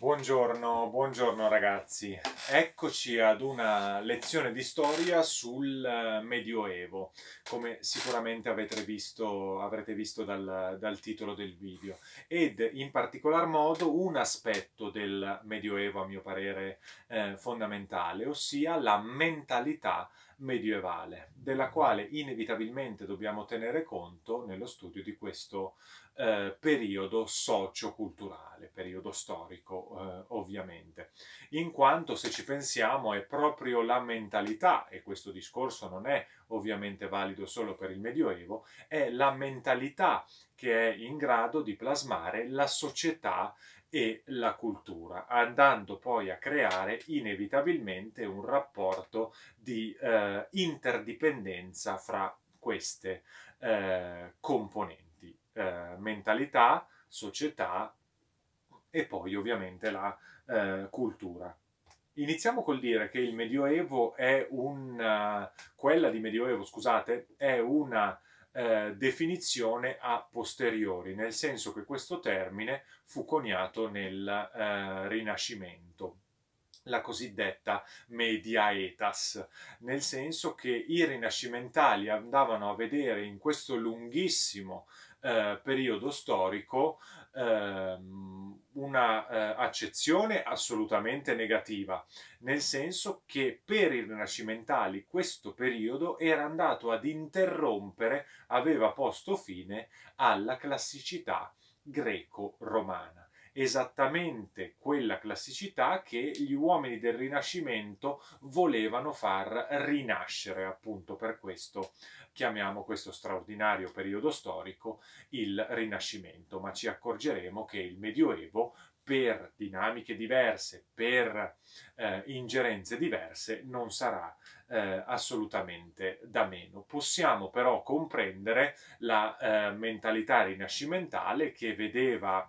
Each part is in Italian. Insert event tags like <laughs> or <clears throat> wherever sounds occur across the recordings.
Buongiorno, buongiorno ragazzi. Eccoci ad una lezione di storia sul eh, Medioevo, come sicuramente avete visto, avrete visto dal, dal titolo del video, ed in particolar modo un aspetto del Medioevo, a mio parere, eh, fondamentale, ossia la mentalità medievale, della quale inevitabilmente dobbiamo tenere conto nello studio di questo eh, periodo socio-culturale, periodo storico eh, ovviamente, in quanto se ci pensiamo è proprio la mentalità, e questo discorso non è ovviamente valido solo per il Medioevo, è la mentalità che è in grado di plasmare la società e la cultura, andando poi a creare inevitabilmente un rapporto di eh, interdipendenza fra queste eh, componenti, eh, mentalità, società e poi ovviamente la eh, cultura. Iniziamo col dire che il Medioevo è un... Eh, quella di Medioevo, scusate, è una eh, definizione a posteriori, nel senso che questo termine fu coniato nel eh, Rinascimento la cosiddetta media etas, nel senso che i rinascimentali andavano a vedere in questo lunghissimo eh, periodo storico ehm, una eh, accezione assolutamente negativa, nel senso che per i rinascimentali questo periodo era andato ad interrompere, aveva posto fine alla classicità greco-romana esattamente quella classicità che gli uomini del Rinascimento volevano far rinascere, appunto per questo chiamiamo questo straordinario periodo storico il Rinascimento, ma ci accorgeremo che il Medioevo per dinamiche diverse, per eh, ingerenze diverse, non sarà eh, assolutamente da meno. Possiamo però comprendere la eh, mentalità rinascimentale che vedeva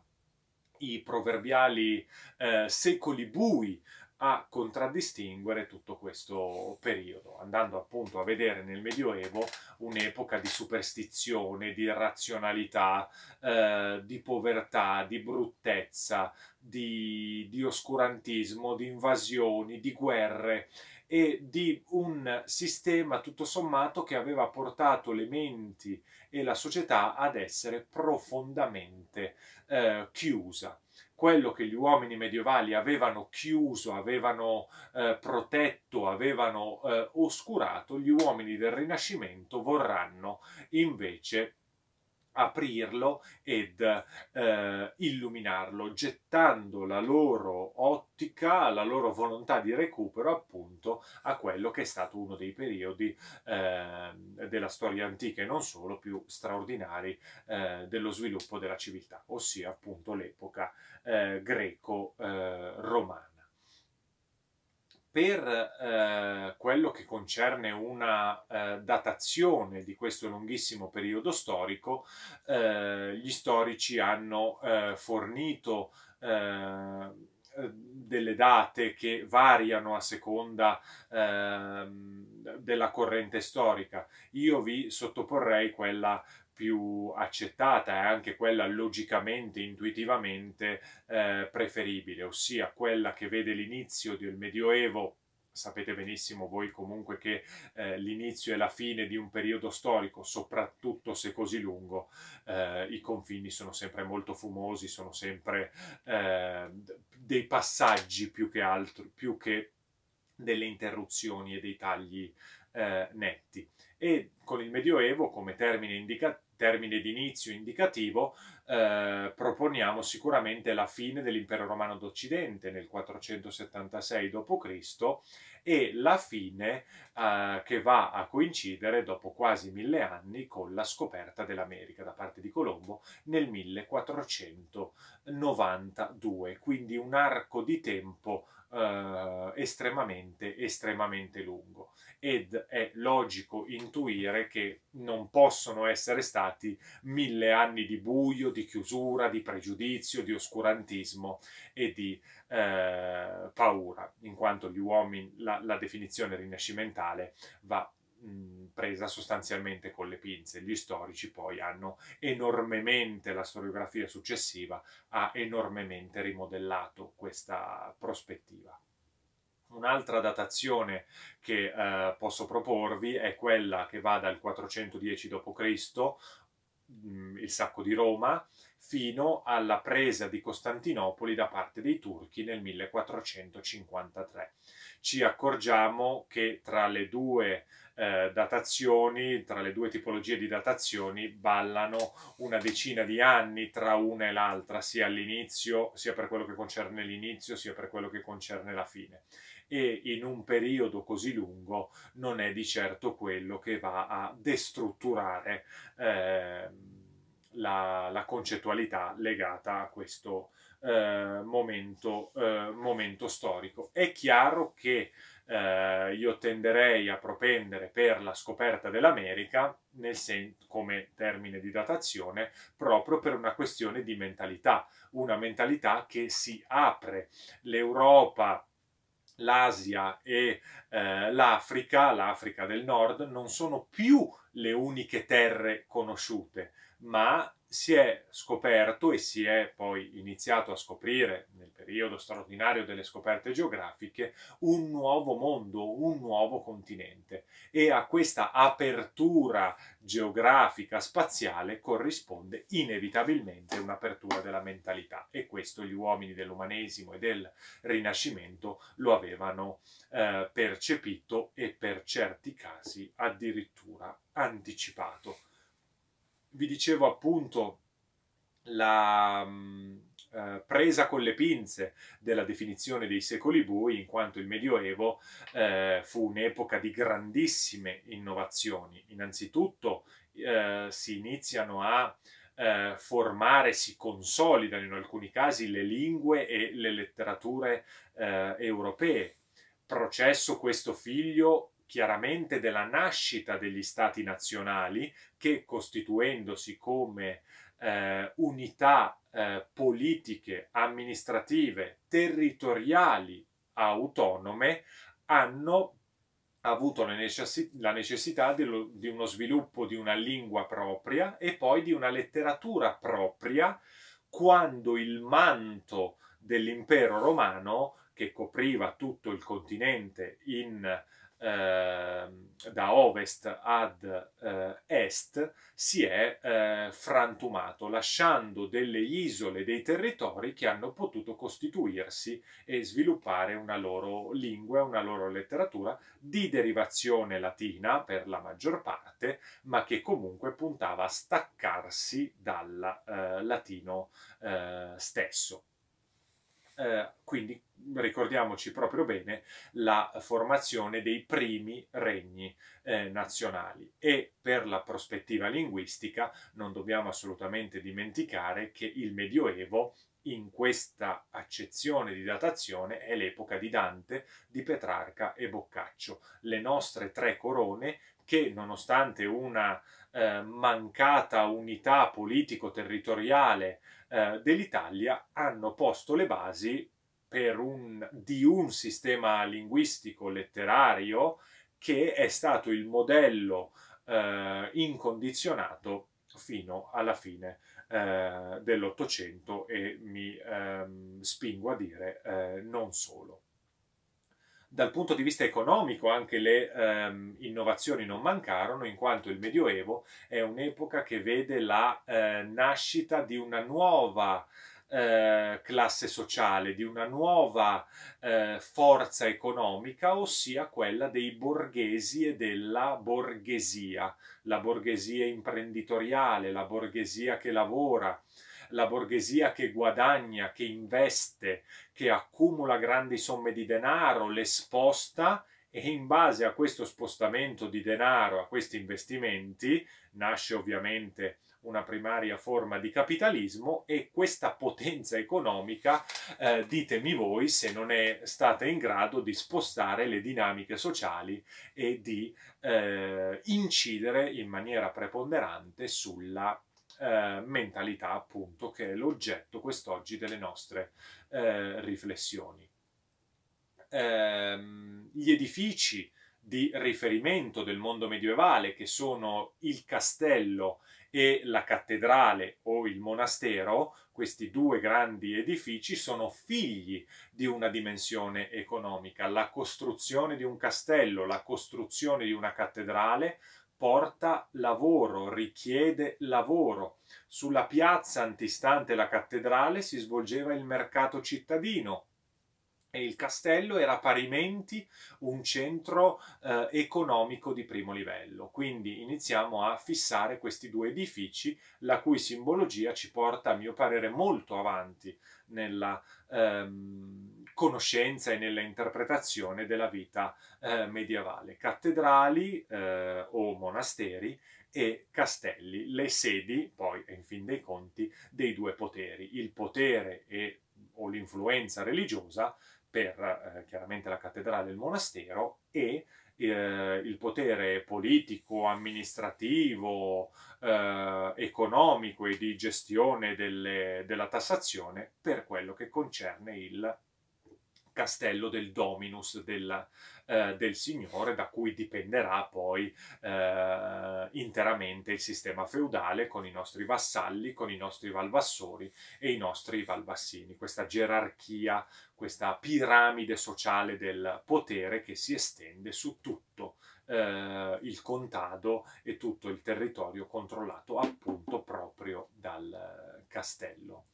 i proverbiali eh, secoli bui a contraddistinguere tutto questo periodo, andando appunto a vedere nel Medioevo un'epoca di superstizione, di irrazionalità, eh, di povertà, di bruttezza, di, di oscurantismo, di invasioni, di guerre e di un sistema tutto sommato che aveva portato le menti e la società ad essere profondamente eh, chiusa. Quello che gli uomini medievali avevano chiuso, avevano eh, protetto, avevano eh, oscurato, gli uomini del Rinascimento vorranno invece aprirlo ed eh, illuminarlo, gettando la loro ottica, la loro volontà di recupero appunto a quello che è stato uno dei periodi eh, della storia antica e non solo più straordinari eh, dello sviluppo della civiltà, ossia appunto l'epoca eh, greco-romana. Eh, per eh, quello che concerne una eh, datazione di questo lunghissimo periodo storico, eh, gli storici hanno eh, fornito eh, delle date che variano a seconda ehm, della corrente storica. Io vi sottoporrei quella più accettata e anche quella logicamente, intuitivamente eh, preferibile, ossia quella che vede l'inizio del Medioevo sapete benissimo voi comunque che eh, l'inizio e la fine di un periodo storico, soprattutto se così lungo, eh, i confini sono sempre molto fumosi, sono sempre eh, dei passaggi più che altro, più che delle interruzioni e dei tagli eh, netti. E con il Medioevo come termine indicativo termine di inizio indicativo, eh, proponiamo sicuramente la fine dell'impero romano d'Occidente nel 476 d.C e la fine eh, che va a coincidere dopo quasi mille anni con la scoperta dell'America da parte di Colombo nel 1492, quindi un arco di tempo eh, estremamente, estremamente lungo ed è logico intuire che non possono essere stati mille anni di buio, di chiusura, di pregiudizio, di oscurantismo e di eh, paura, in quanto gli uomini, la, la definizione rinascimentale va presa sostanzialmente con le pinze. Gli storici poi hanno enormemente, la storiografia successiva ha enormemente rimodellato questa prospettiva. Un'altra datazione che eh, posso proporvi è quella che va dal 410 d.C., il sacco di Roma, fino alla presa di Costantinopoli da parte dei turchi nel 1453. Ci accorgiamo che tra le due eh, datazioni, tra le due tipologie di datazioni, ballano una decina di anni tra una e l'altra, sia all'inizio, sia per quello che concerne l'inizio, sia per quello che concerne la fine. E in un periodo così lungo non è di certo quello che va a destrutturare. Eh, la, la concettualità legata a questo eh, momento, eh, momento, storico. È chiaro che eh, io tenderei a propendere per la scoperta dell'America sen- come termine di datazione proprio per una questione di mentalità, una mentalità che si apre. L'Europa l'Asia e eh, l'Africa, l'Africa del Nord, non sono più le uniche terre conosciute, ma si è scoperto e si è poi iniziato a scoprire nel periodo straordinario delle scoperte geografiche un nuovo mondo, un nuovo continente e a questa apertura geografica spaziale corrisponde inevitabilmente un'apertura della mentalità e questo gli uomini dell'umanesimo e del rinascimento lo avevano eh, percepito e per certi casi addirittura anticipato vi dicevo appunto la mm, eh, presa con le pinze della definizione dei secoli bui, in quanto il Medioevo eh, fu un'epoca di grandissime innovazioni. Innanzitutto eh, si iniziano a eh, formare, si consolidano in alcuni casi le lingue e le letterature eh, europee. Processo questo figlio chiaramente della nascita degli stati nazionali che costituendosi come eh, unità eh, politiche, amministrative, territoriali autonome hanno avuto la, necessi- la necessità di, lo- di uno sviluppo di una lingua propria e poi di una letteratura propria quando il manto dell'impero romano, che copriva tutto il continente in Ehm, da ovest ad eh, est si è eh, frantumato, lasciando delle isole, dei territori che hanno potuto costituirsi e sviluppare una loro lingua, una loro letteratura di derivazione latina per la maggior parte, ma che comunque puntava a staccarsi dal eh, latino stesso. Eh, quindi ricordiamoci proprio bene la formazione dei primi regni eh, nazionali e per la prospettiva linguistica non dobbiamo assolutamente dimenticare che il Medioevo in questa accezione di datazione è l'epoca di Dante, di Petrarca e Boccaccio. Le nostre tre corone che nonostante una eh, mancata unità politico-territoriale eh, dell'Italia hanno posto le basi un, di un sistema linguistico letterario che è stato il modello eh, incondizionato fino alla fine eh, dell'Ottocento e mi ehm, spingo a dire eh, non solo. Dal punto di vista economico anche le ehm, innovazioni non mancarono, in quanto il Medioevo è un'epoca che vede la eh, nascita di una nuova eh, classe sociale, di una nuova eh, forza economica, ossia quella dei borghesi e della borghesia, la borghesia imprenditoriale, la borghesia che lavora, la borghesia che guadagna, che investe, che accumula grandi somme di denaro, le sposta e in base a questo spostamento di denaro, a questi investimenti, nasce ovviamente una primaria forma di capitalismo e questa potenza economica, eh, ditemi voi se non è stata in grado di spostare le dinamiche sociali e di eh, incidere in maniera preponderante sulla eh, mentalità, appunto, che è l'oggetto quest'oggi delle nostre eh, riflessioni. Ehm, gli edifici di riferimento del mondo medievale, che sono il castello e la cattedrale o il monastero, questi due grandi edifici sono figli di una dimensione economica. La costruzione di un castello, la costruzione di una cattedrale porta lavoro, richiede lavoro. Sulla piazza antistante la cattedrale si svolgeva il mercato cittadino, e il castello era parimenti un centro eh, economico di primo livello. Quindi iniziamo a fissare questi due edifici, la cui simbologia ci porta, a mio parere, molto avanti nella, ehm, conoscenza e nella interpretazione della vita eh, medievale. Cattedrali eh, o monasteri e castelli, le sedi poi, in fin dei conti, dei due poteri, il potere e, o l'influenza religiosa per eh, chiaramente la cattedrale e il monastero e eh, il potere politico, amministrativo, eh, economico e di gestione delle, della tassazione per quello che concerne il castello del dominus del, eh, del signore da cui dipenderà poi eh, interamente il sistema feudale con i nostri vassalli, con i nostri valvassori e i nostri valvassini, questa gerarchia, questa piramide sociale del potere che si estende su tutto eh, il contado e tutto il territorio controllato appunto proprio dal eh, castello.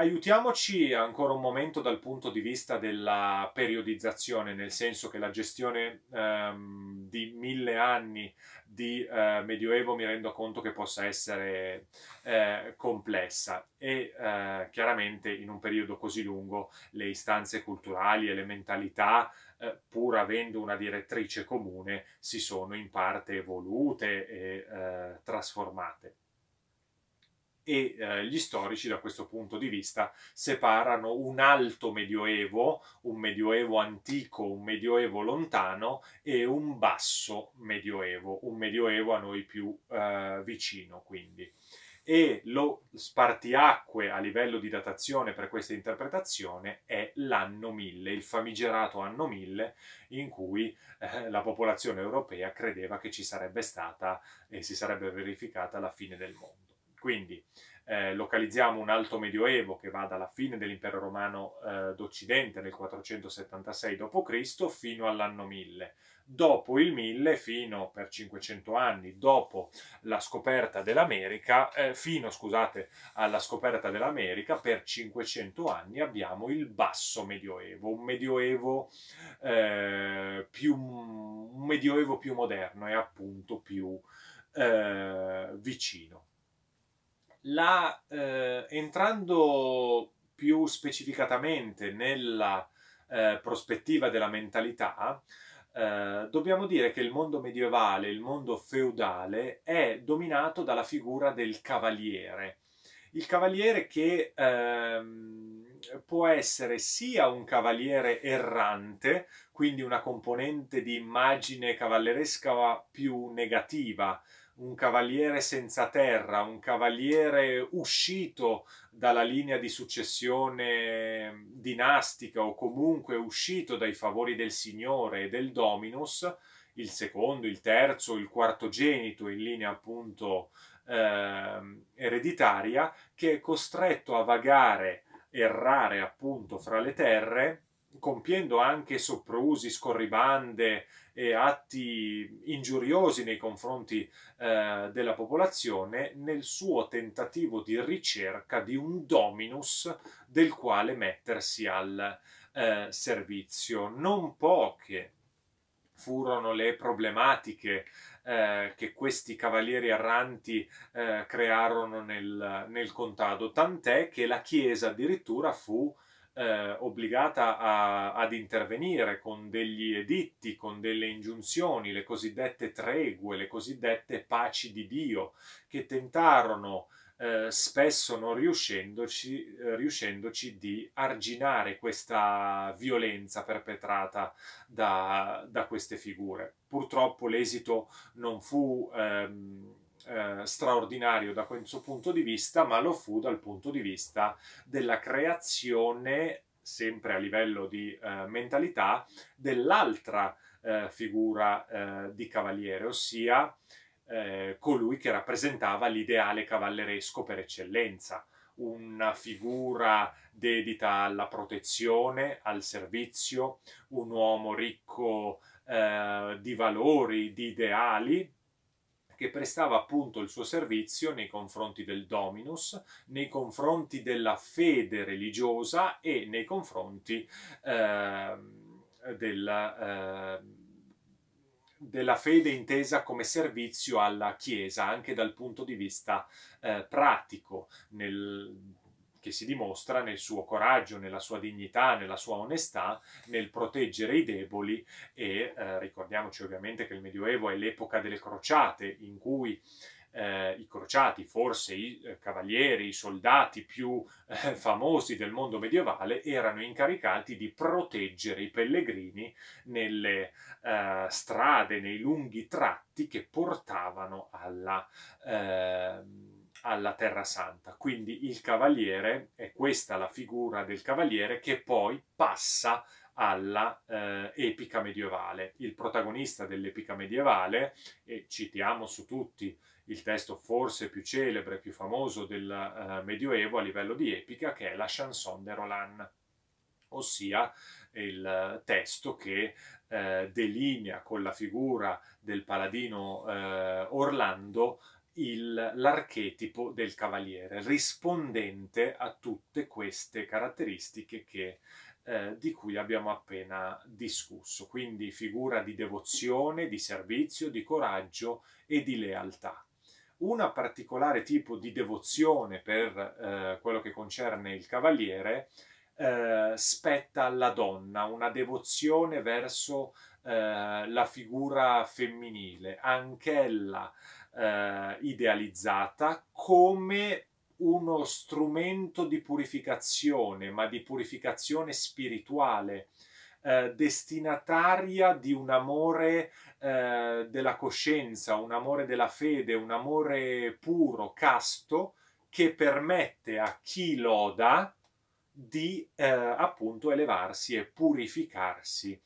Aiutiamoci ancora un momento dal punto di vista della periodizzazione, nel senso che la gestione ehm, di mille anni di eh, Medioevo mi rendo conto che possa essere eh, complessa e eh, chiaramente in un periodo così lungo le istanze culturali e le mentalità eh, pur avendo una direttrice comune si sono in parte evolute e eh, trasformate e eh, gli storici da questo punto di vista separano un alto medioevo, un medioevo antico, un medioevo lontano e un basso medioevo, un medioevo a noi più eh, vicino quindi. E lo spartiacque a livello di datazione per questa interpretazione è l'anno 1000, il famigerato anno 1000 in cui eh, la popolazione europea credeva che ci sarebbe stata e si sarebbe verificata la fine del mondo. Quindi eh, localizziamo un alto medioevo che va dalla fine dell'impero romano eh, d'Occidente nel 476 d.C. fino all'anno 1000. Dopo il 1000, fino per 500 anni dopo la scoperta dell'America, eh, fino scusate, alla scoperta dell'America, per 500 anni abbiamo il basso medioevo, un medioevo, eh, più, un medioevo più moderno e appunto più eh, vicino. La, eh, entrando più specificatamente nella eh, prospettiva della mentalità, eh, dobbiamo dire che il mondo medievale, il mondo feudale, è dominato dalla figura del cavaliere. Il cavaliere che ehm, può essere sia un cavaliere errante, quindi una componente di immagine cavalleresca più negativa, un cavaliere senza terra, un cavaliere uscito dalla linea di successione dinastica o comunque uscito dai favori del Signore e del Dominus, il secondo, il terzo, il quarto genito in linea appunto eh, ereditaria, che è costretto a vagare, errare appunto fra le terre compiendo anche soprusi, scorribande e atti ingiuriosi nei confronti eh, della popolazione nel suo tentativo di ricerca di un dominus del quale mettersi al eh, servizio. Non poche furono le problematiche eh, che questi cavalieri erranti eh, crearono nel, nel contado, tant'è che la Chiesa addirittura fu eh, obbligata a, ad intervenire con degli editti, con delle ingiunzioni, le cosiddette tregue, le cosiddette paci di Dio, che tentarono eh, spesso non riuscendoci, eh, riuscendoci, di arginare questa violenza perpetrata da, da queste figure. Purtroppo l'esito non fu ehm, eh, straordinario da questo punto di vista, ma lo fu dal punto di vista della creazione, sempre a livello di eh, mentalità, dell'altra eh, figura eh, di cavaliere, ossia eh, colui che rappresentava l'ideale cavalleresco per eccellenza, una figura dedita alla protezione, al servizio, un uomo ricco eh, di valori, di ideali, che prestava appunto il suo servizio nei confronti del Dominus, nei confronti della fede religiosa e nei confronti eh, della, eh, della, fede intesa come servizio alla Chiesa, anche dal punto di vista eh, pratico, nel, che si dimostra nel suo coraggio, nella sua dignità, nella sua onestà, nel proteggere i deboli e eh, ricordiamoci ovviamente che il Medioevo è l'epoca delle crociate in cui eh, i crociati, forse i eh, cavalieri, i soldati più eh, famosi del mondo medievale, erano incaricati di proteggere i pellegrini nelle eh, strade, nei lunghi tratti che portavano alla ehm, alla Terra Santa. Quindi il cavaliere è questa la figura del cavaliere che poi passa alla eh, epica medievale. Il protagonista dell'epica medievale, e citiamo su tutti il testo forse più celebre, più famoso del eh, Medioevo a livello di epica, che è la Chanson de Roland, ossia il testo che eh, delinea con la figura del paladino eh, Orlando il, l'archetipo del cavaliere, rispondente a tutte queste caratteristiche che, eh, di cui abbiamo appena discusso. Quindi figura di devozione, di servizio, di coraggio e di lealtà. Un particolare tipo di devozione per eh, quello che concerne il cavaliere eh, spetta alla donna, una devozione verso eh, la figura femminile, anch'ella eh, idealizzata come uno strumento di purificazione, ma di purificazione spirituale, eh, destinataria di un amore eh, della coscienza, un amore della fede, un amore puro, casto, che permette a chi loda di eh, appunto elevarsi e purificarsi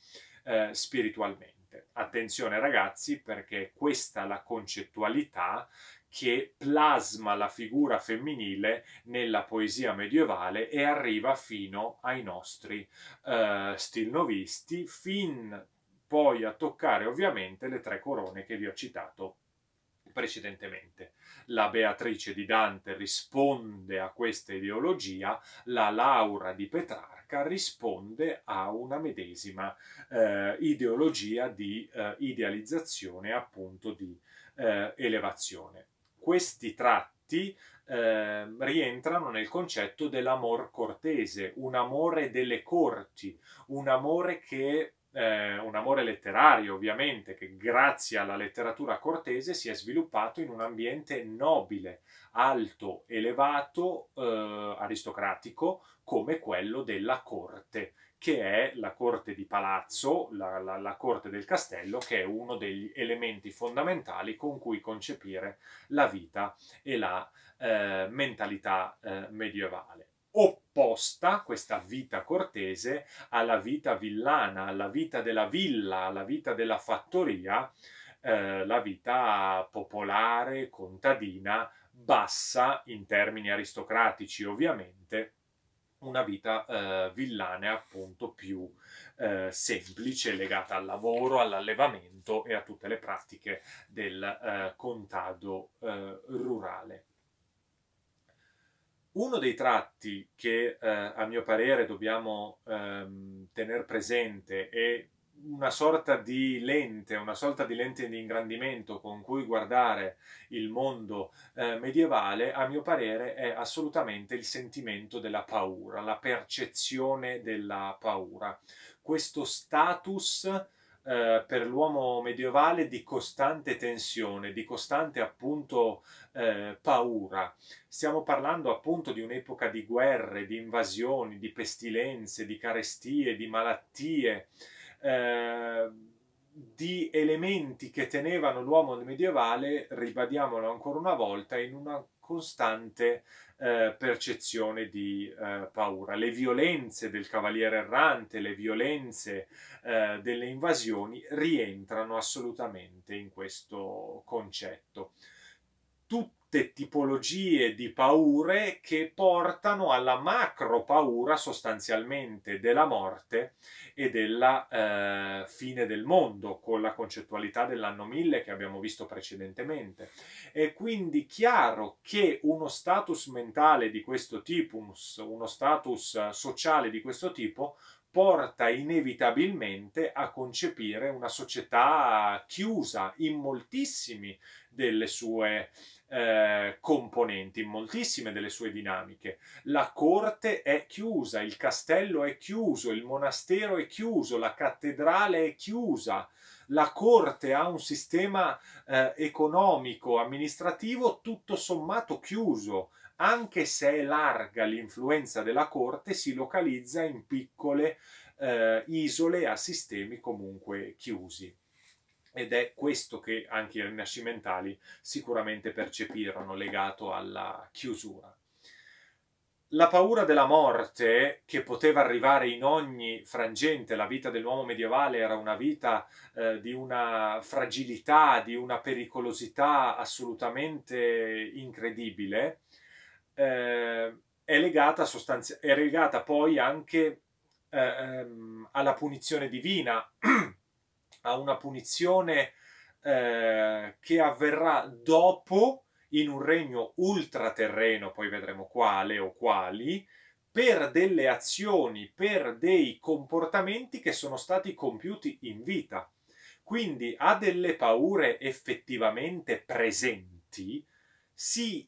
eh, spiritualmente. Attenzione ragazzi perché questa è la concettualità che plasma la figura femminile nella poesia medievale e arriva fino ai nostri uh, eh, stilnovisti, fin poi a toccare ovviamente le tre corone che vi ho citato precedentemente la Beatrice di Dante risponde a questa ideologia, la Laura di Petrarca risponde a una medesima eh, ideologia di eh, idealizzazione, appunto di eh, elevazione. Questi tratti ehm, rientrano nel concetto dell'amor cortese, un amore delle corti, un amore che eh, un amore letterario, ovviamente, che grazie alla letteratura cortese si è sviluppato in un ambiente nobile, alto, elevato, eh, aristocratico, come quello della corte, che è la corte di palazzo, la, la, la, corte del castello, che è uno degli elementi fondamentali con cui concepire la vita e la eh, mentalità eh, medievale opposta, questa vita cortese, alla vita villana, alla vita della villa, alla vita della fattoria, eh, la vita popolare, contadina, bassa in termini aristocratici ovviamente, una vita eh, villana appunto più eh, semplice, legata al lavoro, all'allevamento e a tutte le pratiche del eh, contado eh, rurale. Uno dei tratti che eh, a mio parere dobbiamo ehm, tenere presente è una sorta di lente, una sorta di lente di ingrandimento con cui guardare il mondo eh, medievale, a mio parere è assolutamente il sentimento della paura, la percezione della paura. Questo status eh, per l'uomo medievale di costante tensione, di costante appunto eh, paura. Stiamo parlando appunto di un'epoca di guerre, di invasioni, di pestilenze, di carestie, di malattie, eh, di elementi che tenevano l'uomo medievale, ribadiamolo ancora una volta, in una costante eh, percezione di eh, paura. Le violenze del cavaliere errante, le violenze eh, delle invasioni rientrano assolutamente in questo concetto. Tutto tutte tipologie di paure che portano alla macro paura sostanzialmente della morte e della eh, fine del mondo con la concettualità dell'anno 1000 che abbiamo visto precedentemente. È quindi chiaro che uno status mentale di questo tipo, uno status eh, sociale di questo tipo, porta inevitabilmente a concepire una società chiusa in moltissimi delle sue eh, componenti, in moltissime delle sue dinamiche. La corte è chiusa, il castello è chiuso, il monastero è chiuso, la cattedrale è chiusa. La corte ha un sistema eh, economico, amministrativo tutto sommato chiuso, anche se è larga l'influenza della corte, si localizza in piccole eh, isole a sistemi comunque chiusi ed è questo che anche i rinascimentali sicuramente percepirono legato alla chiusura. La paura della morte che poteva arrivare in ogni frangente, la vita dell'uomo medievale era una vita eh, di una fragilità, di una pericolosità assolutamente incredibile, eh, è, legata sostanzi- è legata poi anche eh, ehm, alla punizione divina. <clears throat> a una punizione eh, che avverrà dopo in un regno ultraterreno, poi vedremo quale o quali, per delle azioni, per dei comportamenti che sono stati compiuti in vita. Quindi ha delle paure effettivamente presenti, si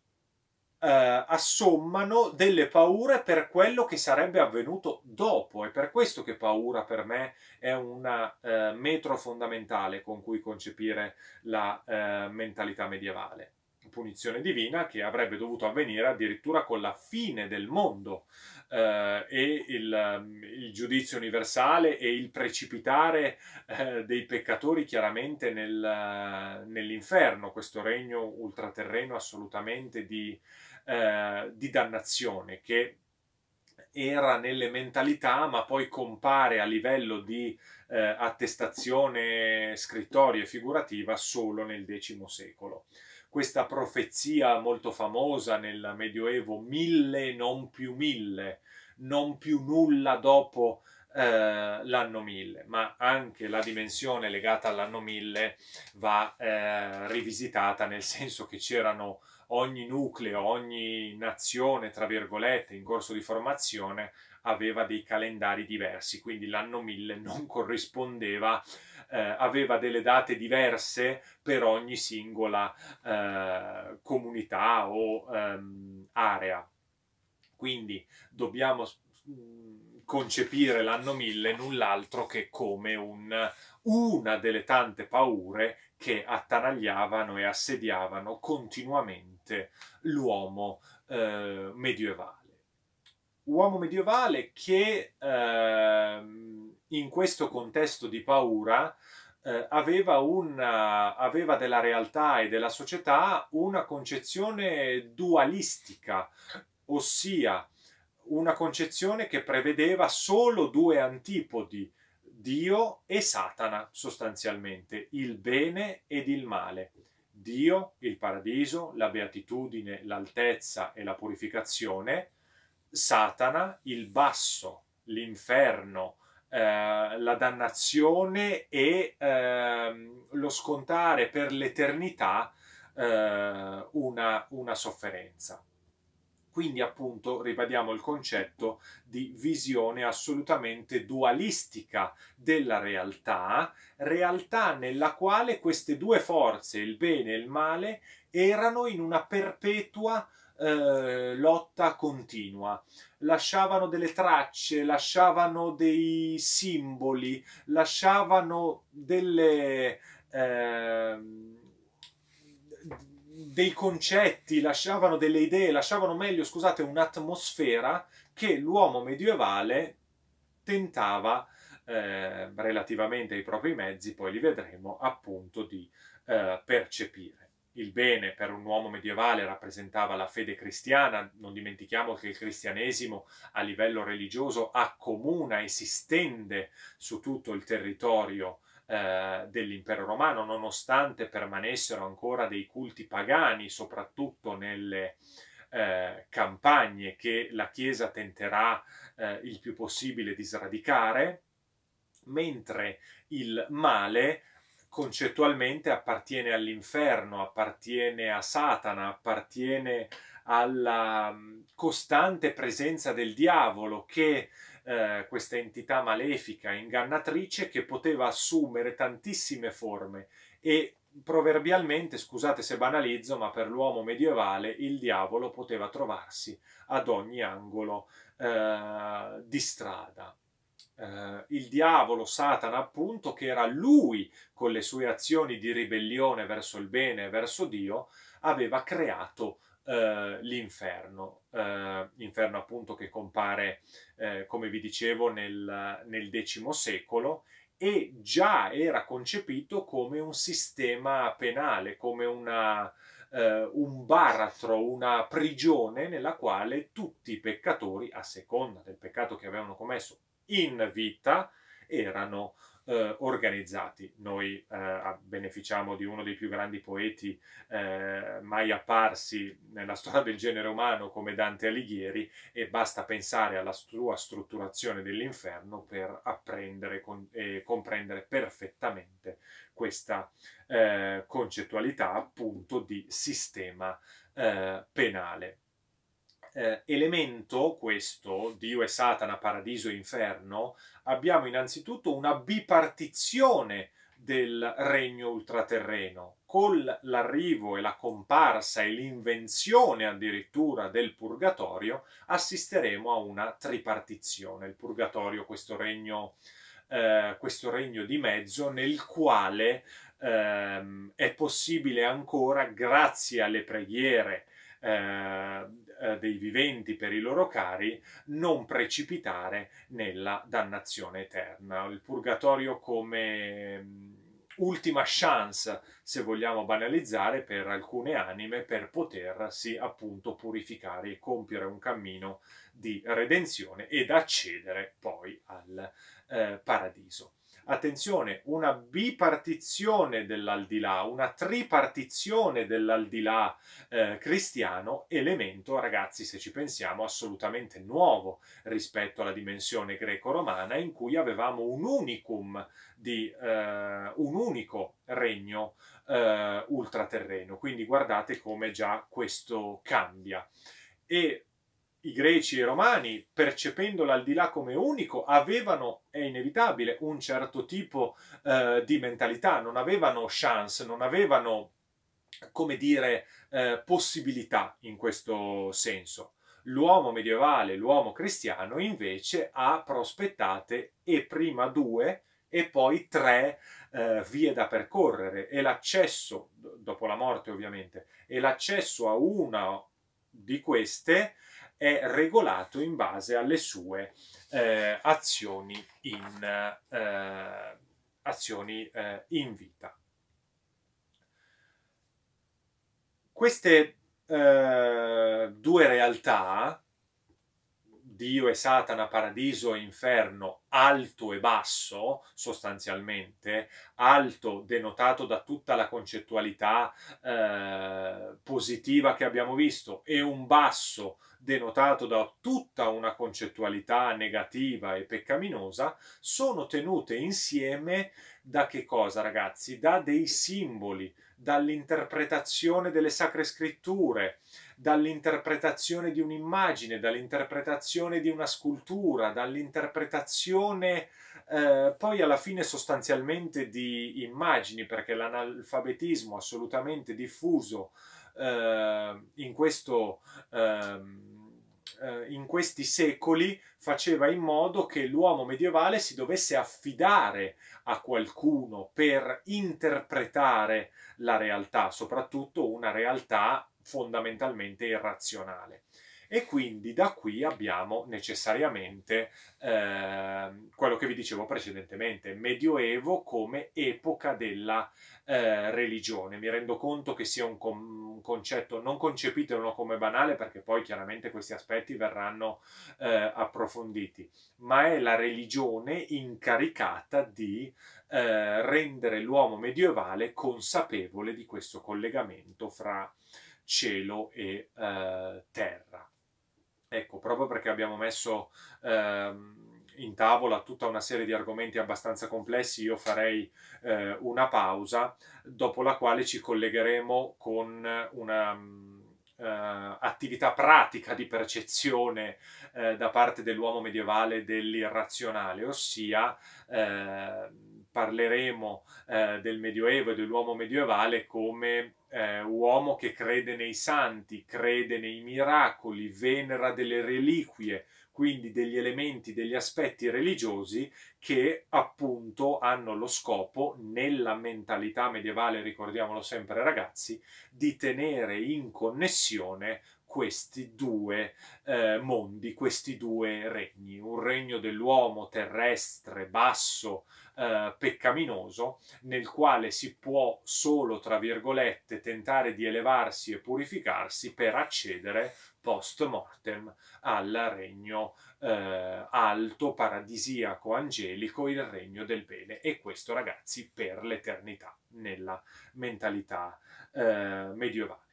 eh, assommano delle paure per quello che sarebbe avvenuto dopo. È per questo che paura per me è un eh, metro fondamentale con cui concepire la eh, mentalità medievale. Punizione divina che avrebbe dovuto avvenire addirittura con la fine del mondo eh, e il, mm, il, giudizio universale e il precipitare eh, dei peccatori chiaramente nel, eh, nell'inferno, questo regno ultraterreno assolutamente di eh, di dannazione che era nelle mentalità, ma poi compare a livello di eh, attestazione scrittoria e figurativa solo nel X secolo. Questa profezia molto famosa nel Medioevo, mille non più mille, non più nulla dopo eh, l'anno mille, ma anche la dimensione legata all'anno mille va eh, rivisitata, nel senso che c'erano ogni nucleo, ogni nazione, tra virgolette, in corso di formazione aveva dei calendari diversi, quindi l'anno 1000 <laughs> non corrispondeva, eh, aveva delle date diverse per ogni singola eh, comunità o ehm, area. Quindi dobbiamo mm, concepire l'anno 1000 null'altro che come un, una delle tante paure che attanagliavano e assediavano continuamente ovviamente l'uomo eh, medievale. Uomo medievale che eh, in questo contesto di paura eh, aveva, una, aveva, della realtà e della società una concezione dualistica, ossia una concezione che prevedeva solo due antipodi, Dio e Satana sostanzialmente, il bene ed il male. Dio, il paradiso, la beatitudine, l'altezza e la purificazione, Satana, il basso, l'inferno, eh, la dannazione e eh, lo scontare per l'eternità eh, una, una sofferenza. Quindi appunto ribadiamo il concetto di visione assolutamente dualistica della realtà, realtà nella quale queste due forze, il bene e il male, erano in una perpetua eh, lotta continua. Lasciavano delle tracce, lasciavano dei simboli, lasciavano delle... Eh, dei concetti, lasciavano delle idee, lasciavano meglio, scusate, un'atmosfera che l'uomo medievale tentava eh, relativamente ai propri mezzi, poi li vedremo appunto di eh, percepire. Il bene per un uomo medievale rappresentava la fede cristiana, non dimentichiamo che il cristianesimo a livello religioso accomuna e si stende su tutto il territorio eh, dell'impero romano, nonostante permanessero ancora dei culti pagani, soprattutto nelle eh, campagne che la Chiesa tenterà eh, il più possibile di sradicare, mentre il male concettualmente appartiene all'inferno, appartiene a Satana, appartiene alla mm, costante presenza del diavolo che eh, questa entità malefica, ingannatrice, che poteva assumere tantissime forme e proverbialmente, scusate se banalizzo, ma per l'uomo medievale il diavolo poteva trovarsi ad ogni angolo eh, di strada. Eh, il diavolo, Satana appunto, che era lui con le sue azioni di ribellione verso il bene e verso Dio, aveva creato eh, l'inferno eh, inferno appunto che compare, eh, come vi dicevo, nel, nel X secolo e già era concepito come un sistema penale, come una, eh, un baratro, una prigione nella quale tutti i peccatori, a seconda del peccato che avevano commesso in vita, erano eh, organizzati. Noi eh, beneficiamo di uno dei più grandi poeti eh, mai apparsi nella storia del genere umano come Dante Alighieri e basta pensare alla sua strutturazione dell'inferno per apprendere con, e comprendere perfettamente questa eh, concettualità appunto di sistema eh, penale eh, elemento, questo, Dio e Satana, paradiso e inferno, abbiamo innanzitutto una bipartizione del regno ultraterreno, con l'arrivo e la comparsa e l'invenzione addirittura del purgatorio, assisteremo a una tripartizione, il purgatorio, questo regno, eh, questo regno di mezzo nel quale ehm, è possibile ancora, grazie alle preghiere, eh, eh, dei viventi per i loro cari, non precipitare nella dannazione eterna. Il purgatorio come mm, ultima chance, se vogliamo banalizzare, per alcune anime per potersi appunto purificare e compiere un cammino di redenzione ed accedere poi al eh, paradiso attenzione, una bipartizione dell'aldilà, una tripartizione dell'aldilà eh, cristiano, elemento, ragazzi, se ci pensiamo, assolutamente nuovo rispetto alla dimensione greco-romana in cui avevamo un unicum di eh, un unico regno eh, ultraterreno. Quindi guardate come già questo cambia. E i greci e i romani, di là come unico, avevano, è inevitabile, un certo tipo eh, di mentalità, non avevano chance, non avevano, come dire, eh, possibilità in questo senso. L'uomo medievale, l'uomo cristiano, invece, ha prospettate e prima due e poi tre eh, vie da percorrere e l'accesso, dopo la morte ovviamente, e l'accesso a una di queste è regolato in base alle sue eh, azioni, in, eh, azioni eh, in vita. Queste eh, due realtà, Dio e Satana, paradiso e inferno, alto e basso, sostanzialmente, alto denotato da tutta la concettualità eh, positiva che abbiamo visto e un basso denotato da tutta una concettualità negativa e peccaminosa, sono tenute insieme da che cosa, ragazzi? Da dei simboli, dall'interpretazione delle sacre scritture, dall'interpretazione di un'immagine, dall'interpretazione di una scultura, dall'interpretazione eh, poi alla fine sostanzialmente di immagini, perché l'analfabetismo assolutamente diffuso eh, in questo eh, eh, in questi secoli faceva in modo che l'uomo medievale si dovesse affidare a qualcuno per interpretare la realtà, soprattutto una realtà fondamentalmente irrazionale. E quindi da qui abbiamo necessariamente eh, quello che vi dicevo precedentemente, Medioevo come epoca della eh, religione. Mi rendo conto che sia un, com- un concetto non concepitelo come banale perché poi chiaramente questi aspetti verranno eh, approfonditi, ma è la religione incaricata di eh, rendere l'uomo medievale consapevole di questo collegamento fra cielo e eh, terra. Ecco, proprio perché abbiamo messo... Ehm, in tavola tutta una serie di argomenti abbastanza complessi, io farei eh, una pausa, dopo la quale ci collegheremo con una... Uh, attività pratica di percezione uh, da parte dell'uomo medievale dell'irrazionale, ossia uh, parleremo del Medioevo e dell'uomo medievale come uomo che crede nei santi, crede nei miracoli, venera delle reliquie, quindi degli elementi, degli aspetti religiosi che appunto hanno lo scopo, nella mentalità medievale, ricordiamolo sempre ragazzi, di tenere in connessione questi due eh, mondi, questi due regni, un regno dell'uomo terrestre, basso, eh, peccaminoso, nel quale si può solo, tra virgolette, tentare di elevarsi e purificarsi per accedere post mortem al regno eh, alto, paradisiaco, angelico, il regno del bene. E questo, ragazzi, per l'eternità nella mentalità eh, medievale.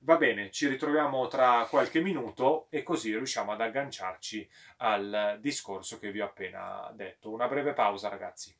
Va bene, ci ritroviamo tra qualche minuto e così riusciamo ad agganciarci al discorso che vi ho appena detto. Una breve pausa, ragazzi.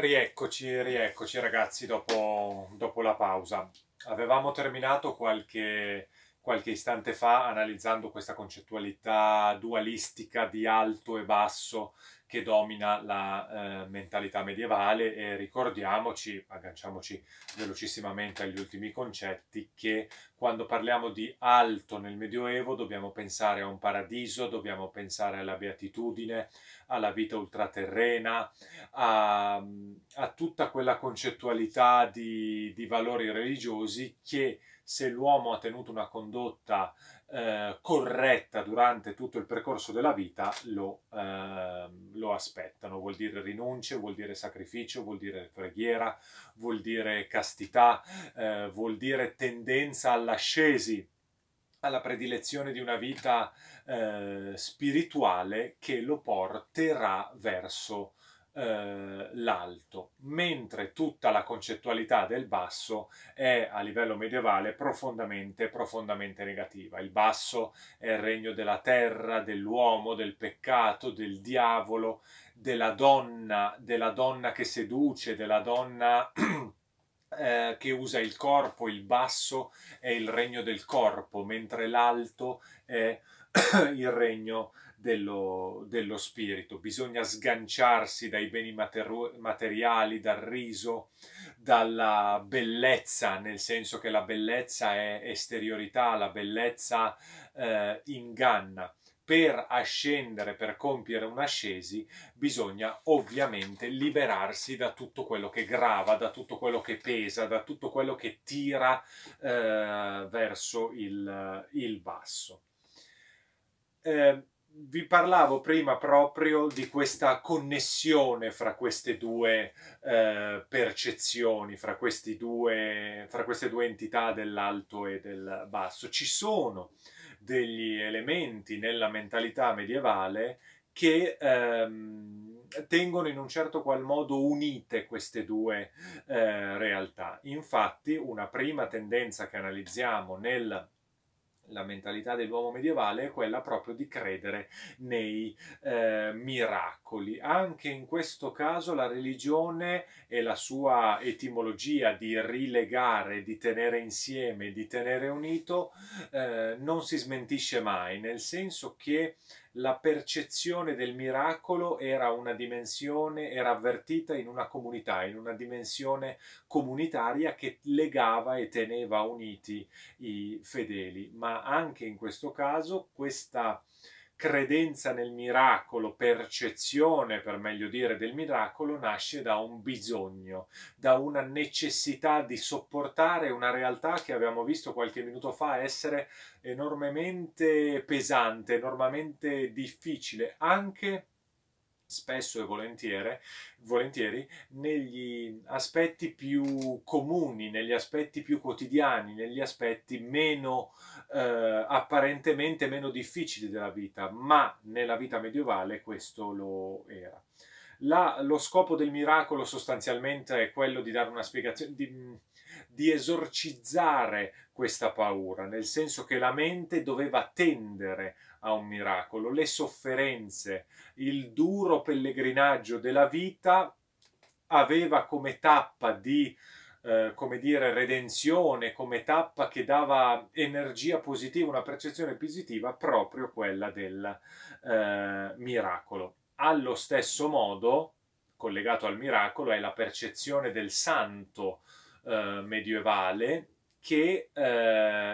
Rieccoci, rieccoci ragazzi dopo, dopo, la pausa. Avevamo terminato qualche, qualche istante fa analizzando questa concettualità dualistica di alto e basso che domina la eh, mentalità medievale e ricordiamoci, agganciamoci velocissimamente agli ultimi concetti, che quando parliamo di alto nel Medioevo dobbiamo pensare a un paradiso, dobbiamo pensare alla beatitudine, alla vita ultraterrena, a, a tutta quella concettualità di, di, valori religiosi che se l'uomo ha tenuto una condotta eh, corretta durante tutto il percorso della vita lo, eh, lo aspettano. Vuol dire rinunce, vuol dire sacrificio, vuol dire preghiera, vuol dire castità, eh, vuol dire tendenza alla all'ascesi, alla predilezione di una vita eh, spirituale che lo porterà verso eh, l'alto, mentre tutta la concettualità del basso è a livello medievale profondamente, profondamente negativa. Il basso è il regno della terra, dell'uomo, del peccato, del diavolo, della donna, della donna che seduce, della donna <clears throat> Eh, che usa il corpo, il basso è il regno del corpo, mentre l'alto è <coughs> il regno dello, dello spirito. Bisogna sganciarsi dai beni materi materiali, dal riso, dalla bellezza, nel senso che la bellezza è esteriorità, la bellezza eh, inganna per ascendere, per compiere un'ascesi, bisogna ovviamente liberarsi da tutto quello che grava, da tutto quello che pesa, da tutto quello che tira eh, verso il, il basso. Eh, vi parlavo prima proprio di questa connessione fra queste due eh, percezioni, fra, due, fra, queste due entità dell'alto e del basso. Ci sono degli elementi nella mentalità medievale che ehm, tengono in un certo qual modo unite queste due eh, realtà. Infatti una prima tendenza che analizziamo nel la mentalità dell'uomo medievale è quella proprio di credere nei eh, miracoli. Anche in questo caso la religione e la sua etimologia di rilegare, di tenere insieme, di tenere unito, eh, non si smentisce mai, nel senso che la percezione del miracolo era una dimensione, era avvertita in una comunità, in una dimensione comunitaria che legava e teneva uniti i fedeli, ma anche in questo caso questa credenza nel miracolo, percezione per meglio dire del miracolo, nasce da un bisogno, da una necessità di sopportare una realtà che abbiamo visto qualche minuto fa essere enormemente pesante, enormemente difficile, anche spesso e volentieri, volentieri, negli aspetti più comuni, negli aspetti più quotidiani, negli aspetti meno eh, apparentemente meno difficili della vita, ma nella vita medievale questo lo era. La, lo scopo del miracolo sostanzialmente è quello di dare una spiegazione, di, di esorcizzare questa paura, nel senso che la mente doveva tendere a un miracolo, le sofferenze, il duro pellegrinaggio della vita aveva come tappa di eh, come dire, redenzione, come tappa che dava energia positiva, una percezione positiva, proprio quella del eh, miracolo. Allo stesso modo, collegato al miracolo, è la percezione del santo eh, medievale che eh,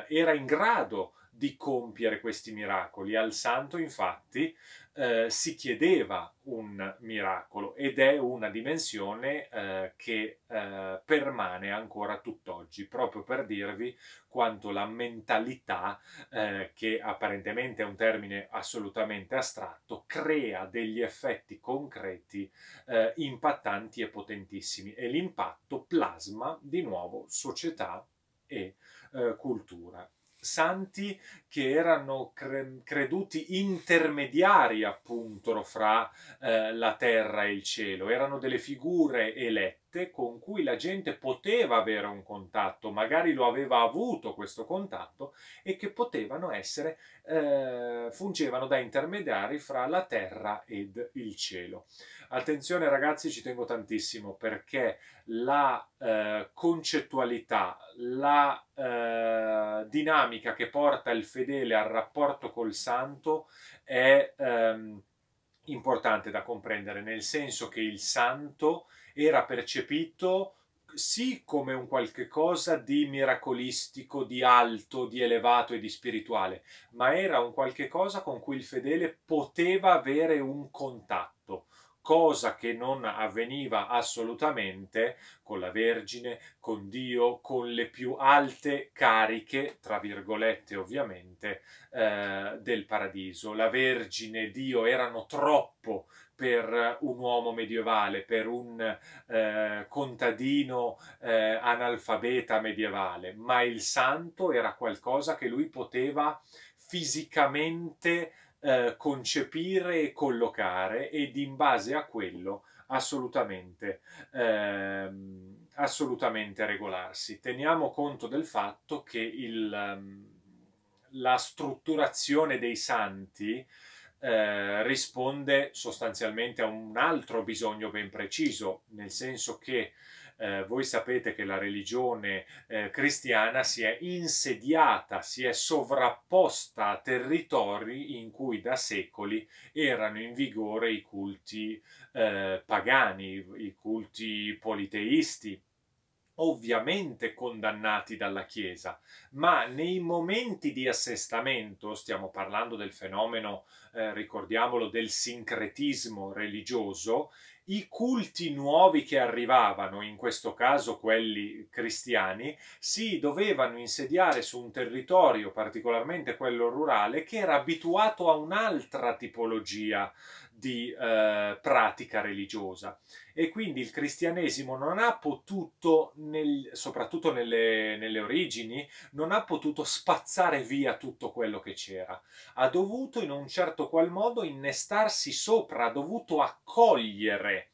era in grado di compiere questi miracoli. Al santo, infatti, eh, si chiedeva un miracolo ed è una dimensione eh, che eh, permane ancora tutt'oggi, proprio per dirvi quanto la mentalità, eh, che apparentemente è un termine assolutamente astratto, crea degli effetti concreti eh, impattanti e potentissimi e l'impatto plasma di nuovo società e eh, cultura santi che erano cre- creduti intermediari appunto fra eh, la terra e il cielo, erano delle figure elette arte con cui la gente poteva avere un contatto, magari lo aveva avuto questo contatto e che potevano essere, eh, fungevano da intermediari fra la terra ed il cielo. Attenzione ragazzi, ci tengo tantissimo perché la eh, concettualità, la eh, dinamica che porta il fedele al rapporto col santo è... Ehm, importante da comprendere, nel senso che il santo era percepito sì come un qualche cosa di miracolistico, di alto, di elevato e di spirituale, ma era un qualche cosa con cui il fedele poteva avere un contatto, cosa che non avveniva assolutamente con la Vergine, con Dio, con le più alte cariche, tra virgolette ovviamente, eh, del paradiso. La Vergine e Dio erano troppo per un uomo medievale, per un eh, contadino eh, analfabeta medievale, ma il santo era qualcosa che lui poteva fisicamente eh, concepire e collocare ed in base a quello assolutamente, ehm, assolutamente regolarsi. Teniamo conto del fatto che il, ehm, la strutturazione dei santi eh, risponde sostanzialmente a un altro bisogno ben preciso, nel senso che eh, voi sapete che la religione eh, cristiana si è insediata, si è sovrapposta a territori in cui da secoli erano in vigore i culti eh, pagani, i culti politeisti ovviamente condannati dalla Chiesa, ma nei momenti di assestamento, stiamo parlando del fenomeno, eh, ricordiamolo, del sincretismo religioso, i culti nuovi che arrivavano, in questo caso quelli cristiani, si dovevano insediare su un territorio, particolarmente quello rurale, che era abituato a un'altra tipologia di eh, pratica religiosa e quindi il cristianesimo non ha potuto, nel, soprattutto nelle, nelle origini, non ha potuto spazzare via tutto quello che c'era, ha dovuto in un certo qual modo innestarsi sopra, ha dovuto accogliere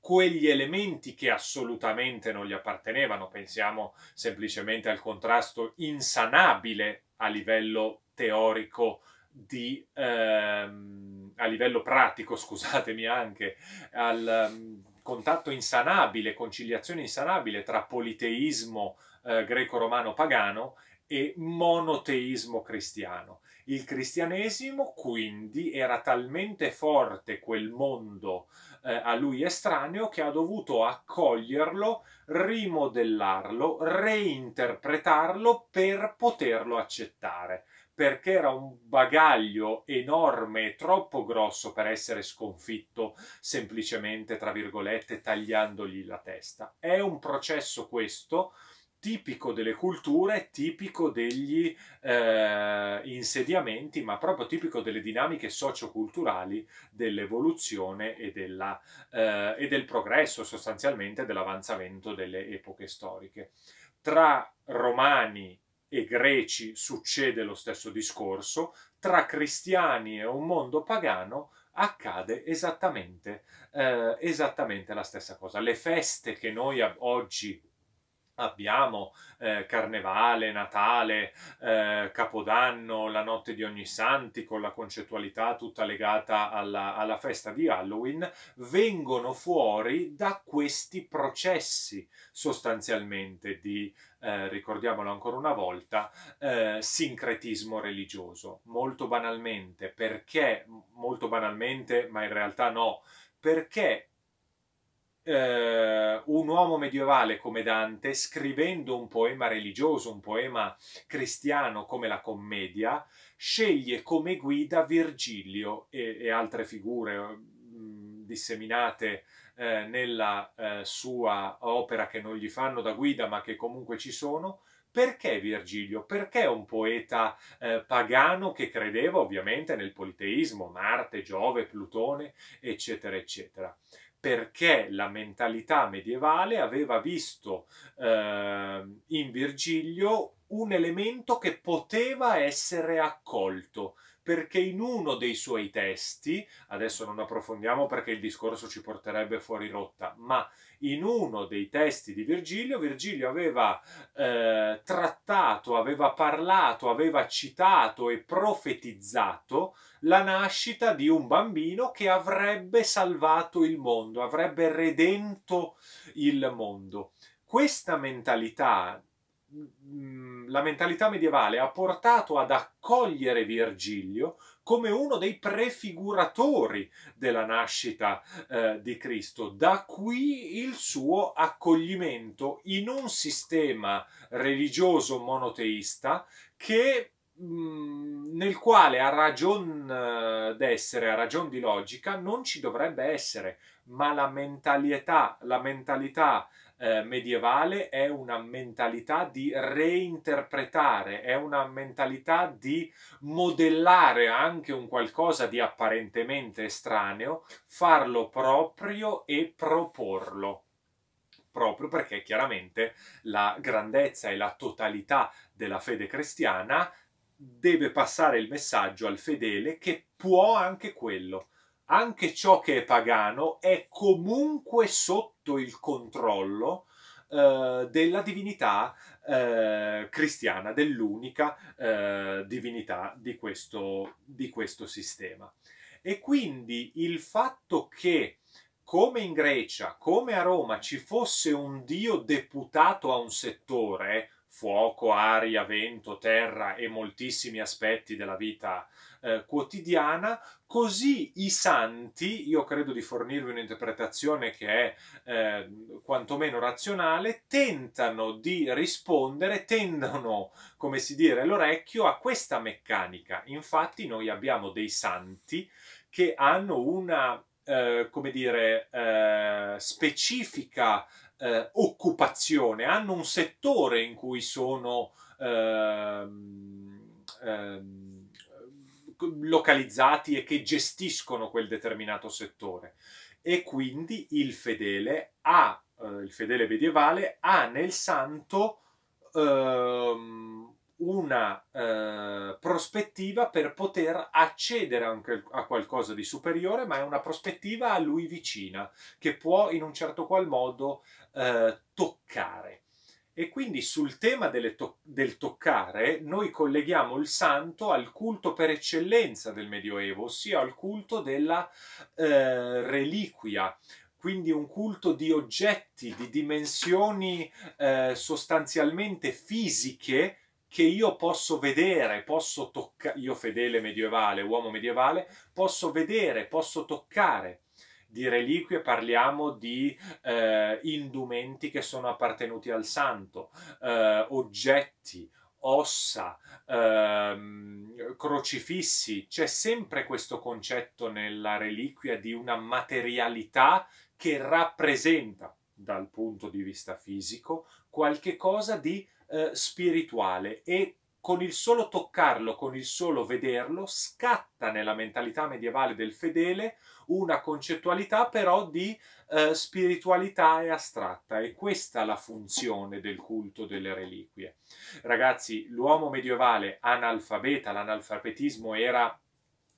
quegli elementi che assolutamente non gli appartenevano, pensiamo semplicemente al contrasto insanabile a livello teorico di... Ehm, a livello pratico, <laughs> scusatemi anche, al mm, contatto insanabile, conciliazione insanabile tra politeismo eh, greco-romano pagano e monoteismo cristiano. Il cristianesimo quindi era talmente forte quel mondo eh, a lui estraneo che ha dovuto accoglierlo, rimodellarlo, reinterpretarlo per poterlo accettare perché era un bagaglio enorme, troppo grosso per essere sconfitto semplicemente, tra virgolette, tagliandogli la testa. È un processo questo tipico delle culture, tipico degli eh, insediamenti, ma proprio tipico delle dinamiche socioculturali dell'evoluzione e, della, eh, e del progresso sostanzialmente dell'avanzamento delle epoche storiche. Tra romani e greci succede lo stesso discorso, tra cristiani e un mondo pagano accade esattamente, eh, esattamente la stessa cosa. Le feste che noi oggi abbiamo eh, Carnevale, Natale, eh, Capodanno, la notte di ogni santi con la concettualità tutta legata alla, alla festa di Halloween, vengono fuori da questi processi sostanzialmente di, eh, ricordiamolo ancora una volta, eh, sincretismo religioso. Molto banalmente, perché, molto banalmente, ma in realtà no, perché eh, un uomo medievale come Dante, scrivendo un poema religioso, un poema cristiano come la commedia, sceglie come guida Virgilio e, e altre figure mh, mm, disseminate eh, nella eh, sua opera che non gli fanno da guida ma che comunque ci sono, perché Virgilio? Perché un poeta eh, pagano che credeva ovviamente nel politeismo, Marte, Giove, Plutone, eccetera, eccetera perché la mentalità medievale aveva visto eh, in Virgilio un elemento che poteva essere accolto perché in uno dei suoi testi, adesso non approfondiamo perché il discorso ci porterebbe fuori rotta, ma in uno dei testi di Virgilio, Virgilio aveva eh, trattato, aveva parlato, aveva citato e profetizzato la nascita di un bambino che avrebbe salvato il mondo, avrebbe redento il mondo. Questa mentalità la mentalità medievale ha portato ad accogliere Virgilio come uno dei prefiguratori della nascita eh, di Cristo. Da qui il suo accoglimento in un sistema religioso monoteista che mm, nel quale a ragion eh, d'essere, a ragion di logica, non ci dovrebbe essere, ma la mentalità, la mentalità eh, medievale è una mentalità di reinterpretare, è una mentalità di modellare anche un qualcosa di apparentemente estraneo, farlo proprio e proporlo proprio perché chiaramente la grandezza e la totalità della fede cristiana deve passare il messaggio al fedele che può anche quello, anche ciò che è pagano è comunque sotto il controllo eh, della divinità eh, cristiana, dell'unica eh, divinità di questo, di questo sistema. E quindi il fatto che come in Grecia, come a Roma, ci fosse un dio deputato a un settore, fuoco, aria, vento, terra e moltissimi aspetti della vita eh, quotidiana, così i santi, io credo di fornirvi un'interpretazione che è eh, quantomeno razionale, tentano di rispondere, tendono, come si dire, l'orecchio a questa meccanica. Infatti noi abbiamo dei santi che hanno una, eh, come dire, eh, specifica eh, occupazione, hanno un settore in cui sono ehm, ehm, localizzati e che gestiscono quel determinato settore. E quindi il fedele ha, eh, il fedele medievale ha nel santo ehm, una eh, prospettiva per poter accedere anche a qualcosa di superiore, ma è una prospettiva a lui vicina, che può in un certo qual modo eh, toccare. E quindi sul tema to- del toccare noi colleghiamo il santo al culto per eccellenza del Medioevo, ossia al culto della eh, reliquia, quindi un culto di oggetti, di dimensioni eh, sostanzialmente fisiche che io posso vedere, posso toccare, io fedele medievale, uomo medievale, posso vedere, posso toccare di reliquie, parliamo di eh, indumenti che sono appartenuti al santo, eh, oggetti, ossa, ehm, crocifissi, c'è sempre questo concetto nella reliquia di una materialità che rappresenta dal punto di vista fisico qualche cosa di eh, spirituale e con il solo toccarlo, con il solo vederlo, scatta nella mentalità medievale del fedele una concettualità però di eh, spiritualità e astratta e questa è la funzione del culto delle reliquie. Ragazzi, l'uomo medievale analfabeta, l'analfabetismo era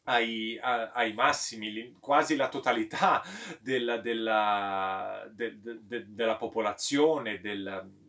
ai, a, ai, massimi, quasi la totalità della, della, de, de, de, della popolazione, del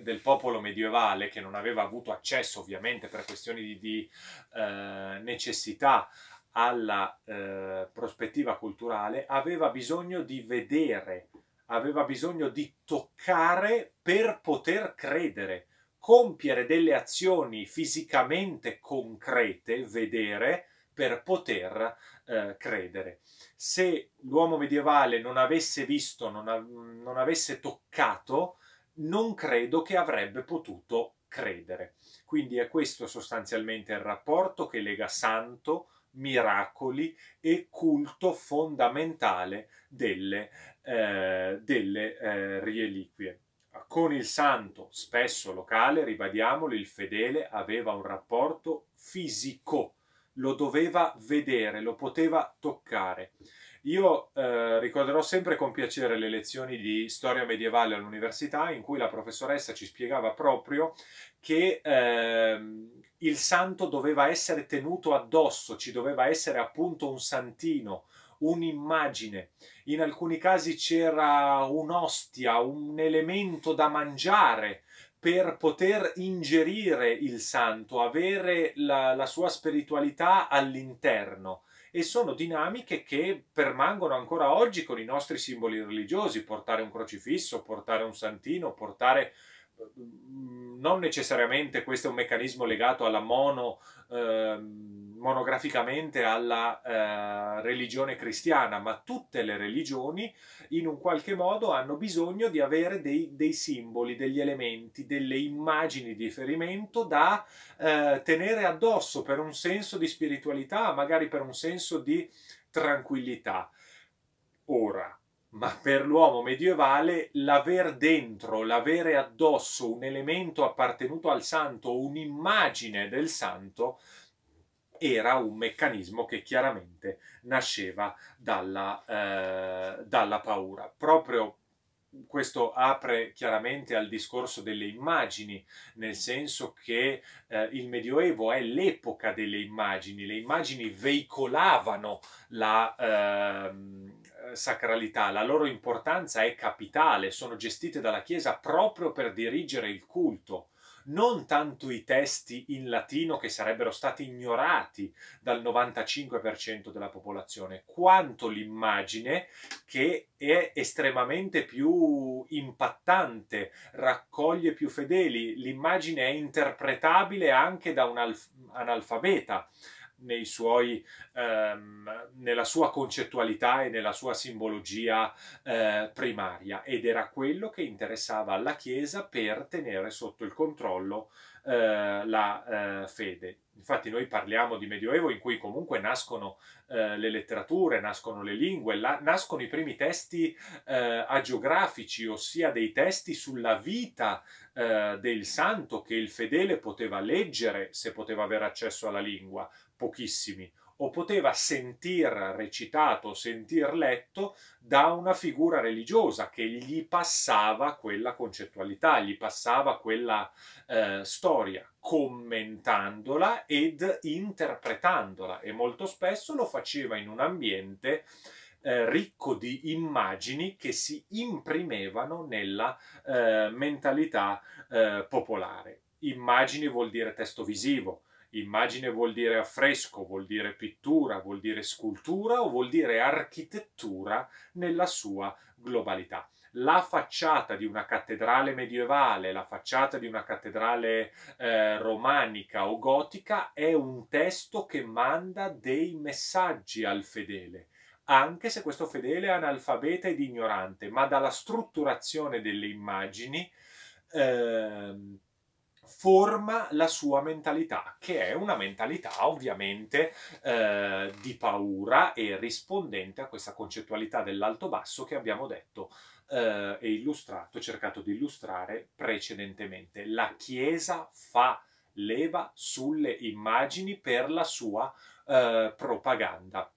del popolo medievale che non aveva avuto accesso ovviamente per questioni di, di eh, necessità alla eh, prospettiva culturale, aveva bisogno di vedere, aveva bisogno di toccare per poter credere, compiere delle azioni fisicamente concrete, vedere, per poter eh, credere. Se l'uomo medievale non avesse visto, non, av- non avesse toccato, non credo che avrebbe potuto credere. Quindi è questo sostanzialmente il rapporto che lega santo, miracoli e culto fondamentale delle, eh, delle eh, reliquie. Con il santo, spesso locale, ribadiamolo, il fedele aveva un rapporto fisico, lo doveva vedere, lo poteva toccare. Io eh, ricorderò sempre con piacere le lezioni di storia medievale all'università in cui la professoressa ci spiegava proprio che ehm, il santo doveva essere tenuto addosso, ci doveva essere appunto un santino, un'immagine. In alcuni casi c'era un'ostia, un elemento da mangiare per poter ingerire il santo, avere la, la sua spiritualità all'interno e sono dinamiche che permangono ancora oggi con i nostri simboli religiosi, portare un crocifisso, portare un santino, portare Mm, non necessariamente questo è un meccanismo legato alla mono, eh, monograficamente alla eh, religione cristiana, ma tutte le religioni in un qualche modo hanno bisogno di avere dei, dei simboli, degli elementi, delle immagini di riferimento da eh, tenere addosso per un senso di spiritualità, magari per un senso di tranquillità. Ora, ma per l'uomo medievale l'aver dentro, l'avere addosso un elemento appartenuto al santo, un'immagine del santo, era un meccanismo che chiaramente nasceva dalla, eh, dalla paura. Proprio questo apre chiaramente al discorso delle immagini, nel senso che eh, il Medioevo è l'epoca delle immagini, le immagini veicolavano la, eh, eh, sacralità, la loro importanza è capitale, sono gestite dalla Chiesa proprio per dirigere il culto non tanto i testi in latino che sarebbero stati ignorati dal 95% della popolazione, quanto l'immagine che è estremamente più impattante, raccoglie più fedeli, l'immagine è interpretabile anche da un analfabeta nei suoi, ehm, nella sua concettualità e nella sua simbologia eh, primaria ed era quello che interessava alla Chiesa per tenere sotto il controllo eh, la eh, fede. Infatti noi parliamo di Medioevo in cui comunque nascono eh, le letterature, nascono le lingue, la, nascono i primi testi eh, agiografici, ossia dei testi sulla vita eh, del santo che il fedele poteva leggere se poteva avere accesso alla lingua pochissimi, o poteva sentir recitato, sentir letto da una figura religiosa che gli passava quella concettualità, gli passava quella eh, storia, commentandola ed interpretandola e molto spesso lo faceva in un ambiente eh, ricco di immagini che si imprimevano nella eh, mentalità eh, popolare. Immagini vuol dire testo visivo, Immagine vuol dire affresco, vuol dire pittura, vuol dire scultura o vuol dire architettura nella sua globalità. La facciata di una cattedrale medievale, la facciata di una cattedrale eh, romanica o gotica è un testo che manda dei messaggi al fedele, anche se questo fedele è analfabeta ed ignorante, ma dalla strutturazione delle immagini eh, forma la sua mentalità, che è una mentalità ovviamente eh, di paura e rispondente a questa concettualità dell'alto-basso che abbiamo detto eh, e illustrato, cercato di illustrare precedentemente. La Chiesa fa leva sulle immagini per la sua eh, propaganda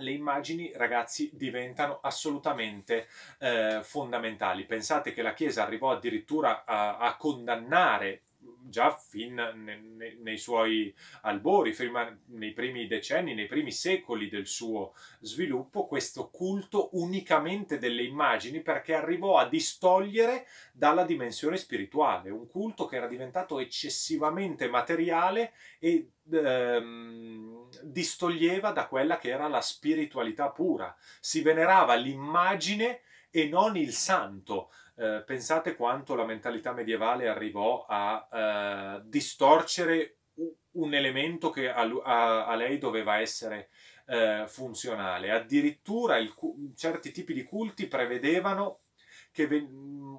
le immagini, ragazzi, diventano assolutamente eh, fondamentali. Pensate che la Chiesa arrivò addirittura a, a condannare già fin ne, nei suoi albori, prima, nei primi decenni, nei primi secoli del suo sviluppo, questo culto unicamente delle immagini perché arrivò a distogliere dalla dimensione spirituale, un culto che era diventato eccessivamente materiale e ehm, distoglieva da quella che era la spiritualità pura. Si venerava l'immagine e non il santo. Eh, pensate quanto la mentalità medievale arrivò a eh, distorcere un elemento che a, a, a lei doveva essere eh, funzionale. Addirittura il, certi tipi di culti prevedevano che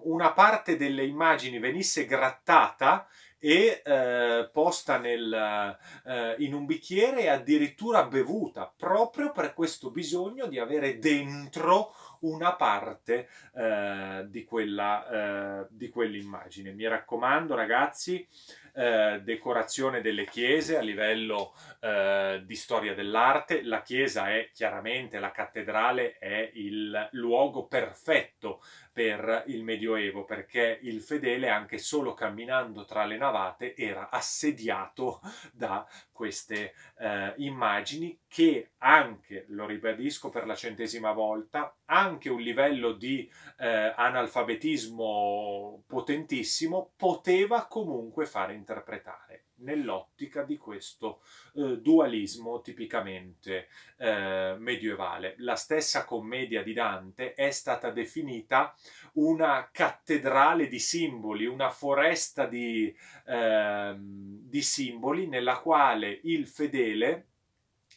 una parte delle immagini venisse grattata e eh, posta nel, eh, in un bicchiere e addirittura bevuta, proprio per questo bisogno di avere dentro una parte eh, di, quella, eh, di quell'immagine. Mi raccomando ragazzi, eh, decorazione delle chiese a livello eh, di storia dell'arte. La chiesa è chiaramente, la cattedrale è il luogo perfetto per il Medioevo, perché il fedele, anche solo camminando tra le navate, era assediato da queste eh, immagini che anche, lo ribadisco per la centesima volta, anche un livello di eh, analfabetismo potentissimo poteva comunque fare interpretare nell'ottica di questo eh, dualismo tipicamente eh, medievale. La stessa commedia di Dante è stata definita una cattedrale di simboli, una foresta di, eh, di simboli nella quale il fedele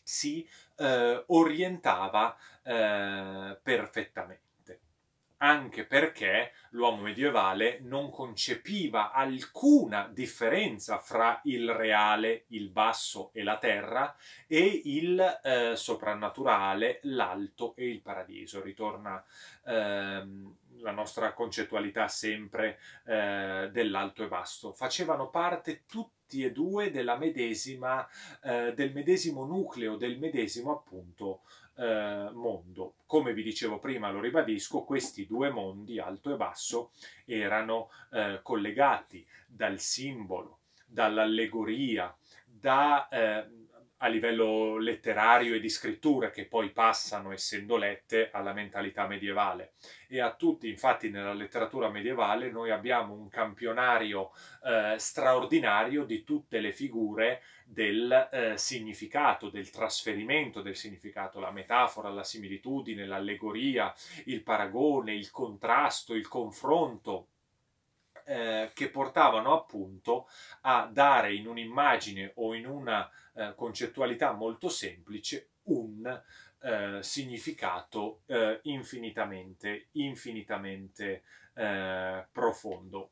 si eh, orientava eh, perfettamente anche perché l'uomo medievale non concepiva alcuna differenza fra il reale, il basso e la terra, e il eh, soprannaturale, l'alto e il paradiso. Ritorna ehm, la nostra concettualità sempre eh, dell'alto e basso. Facevano parte tutti e due medesima, eh, del medesimo nucleo, del medesimo appunto eh, mondo. Come vi dicevo prima, lo ribadisco, questi due mondi, alto e basso, erano eh, collegati dal simbolo, dall'allegoria, da... Eh, a livello letterario e di scrittura che poi passano, essendo lette, alla mentalità medievale. E a tutti, infatti, nella letteratura medievale noi abbiamo un campionario eh, straordinario di tutte le figure del eh, significato, del trasferimento del significato, la metafora, la similitudine, l'allegoria, il paragone, il contrasto, il confronto, eh, che portavano appunto a dare in un'immagine o in una eh, concettualità molto semplice un eh, significato eh, infinitamente, infinitamente eh, profondo.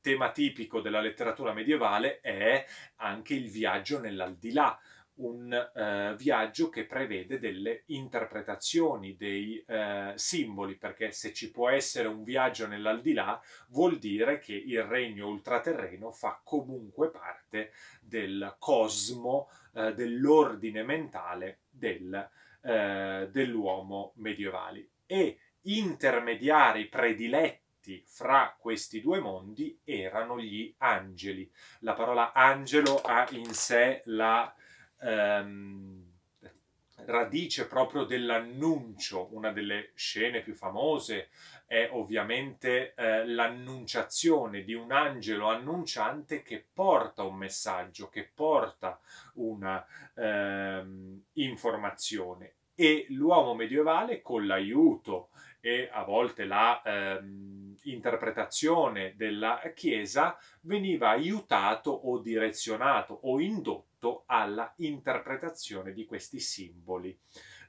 Tema tipico della letteratura medievale è anche il viaggio nell'aldilà, un eh, viaggio che prevede delle interpretazioni, dei eh, simboli, perché se ci può essere un viaggio nell'aldilà vuol dire che il regno ultraterreno fa comunque parte del cosmo, eh, dell'ordine mentale del, eh, dell'uomo medievale e intermediari prediletti fra questi due mondi erano gli angeli. La parola angelo ha in sé la ehm, radice proprio dell'annuncio, una delle scene più famose è ovviamente eh, l'annunciazione di un angelo annunciante che porta un messaggio, che porta una eh, informazione e l'uomo medievale con l'aiuto e a volte la eh, interpretazione della Chiesa veniva aiutato o direzionato o indotto alla interpretazione di questi simboli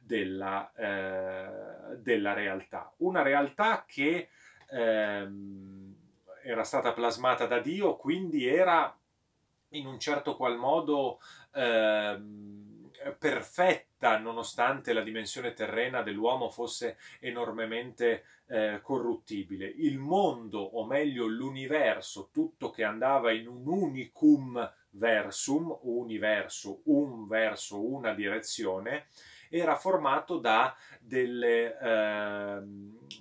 della, eh, della realtà. Una realtà che ehm, era stata plasmata da Dio, quindi era in un certo qual modo ehm, perfetta, nonostante la dimensione terrena dell'uomo fosse enormemente eh, corruttibile. Il mondo, o meglio l'universo, tutto che andava in un unicum versum, universo, un verso, una direzione, era formato da delle, eh,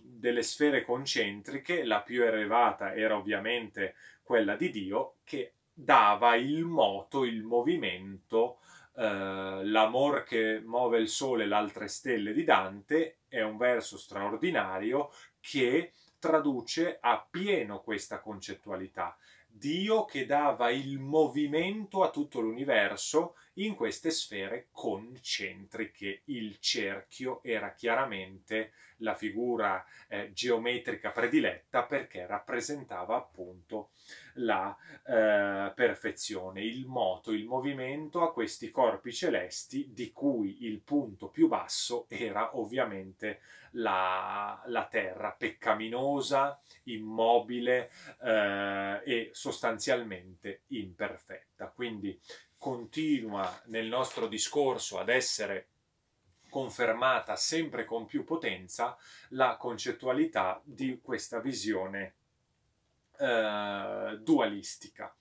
delle sfere concentriche, la più elevata era ovviamente quella di Dio, che dava il moto, il movimento, eh, l'amor che muove il sole e le altre stelle di Dante, è un verso straordinario che traduce a pieno questa concettualità Dio che dava il movimento a tutto l'universo in queste sfere concentriche. Il cerchio era chiaramente la figura eh, geometrica prediletta perché rappresentava appunto la eh, perfezione. Il moto, il movimento a questi corpi celesti di cui il punto più basso era ovviamente la, la terra, peccaminosa, immobile eh, e sostanzialmente imperfetta. Quindi continua nel nostro discorso ad essere confermata sempre con più potenza la concettualità di questa visione eh, dualistica.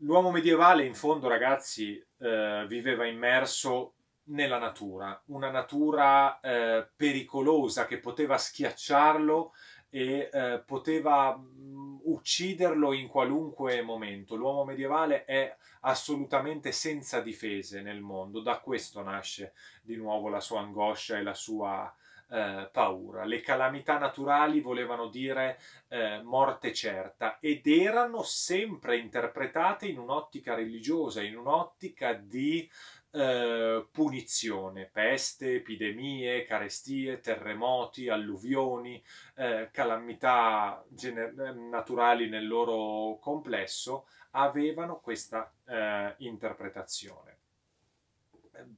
L'uomo medievale, in fondo, ragazzi, eh, viveva immerso nella natura, una natura eh, pericolosa che poteva schiacciarlo e eh, poteva mm, ucciderlo in qualunque momento. L'uomo medievale è assolutamente senza difese nel mondo, da questo nasce di nuovo la sua angoscia e la sua eh, paura. Le calamità naturali volevano dire eh, morte certa ed erano sempre interpretate in un'ottica religiosa, in un'ottica di eh, punizione, peste, epidemie, carestie, terremoti, alluvioni, eh, calamità eh, naturali nel loro complesso avevano questa eh, interpretazione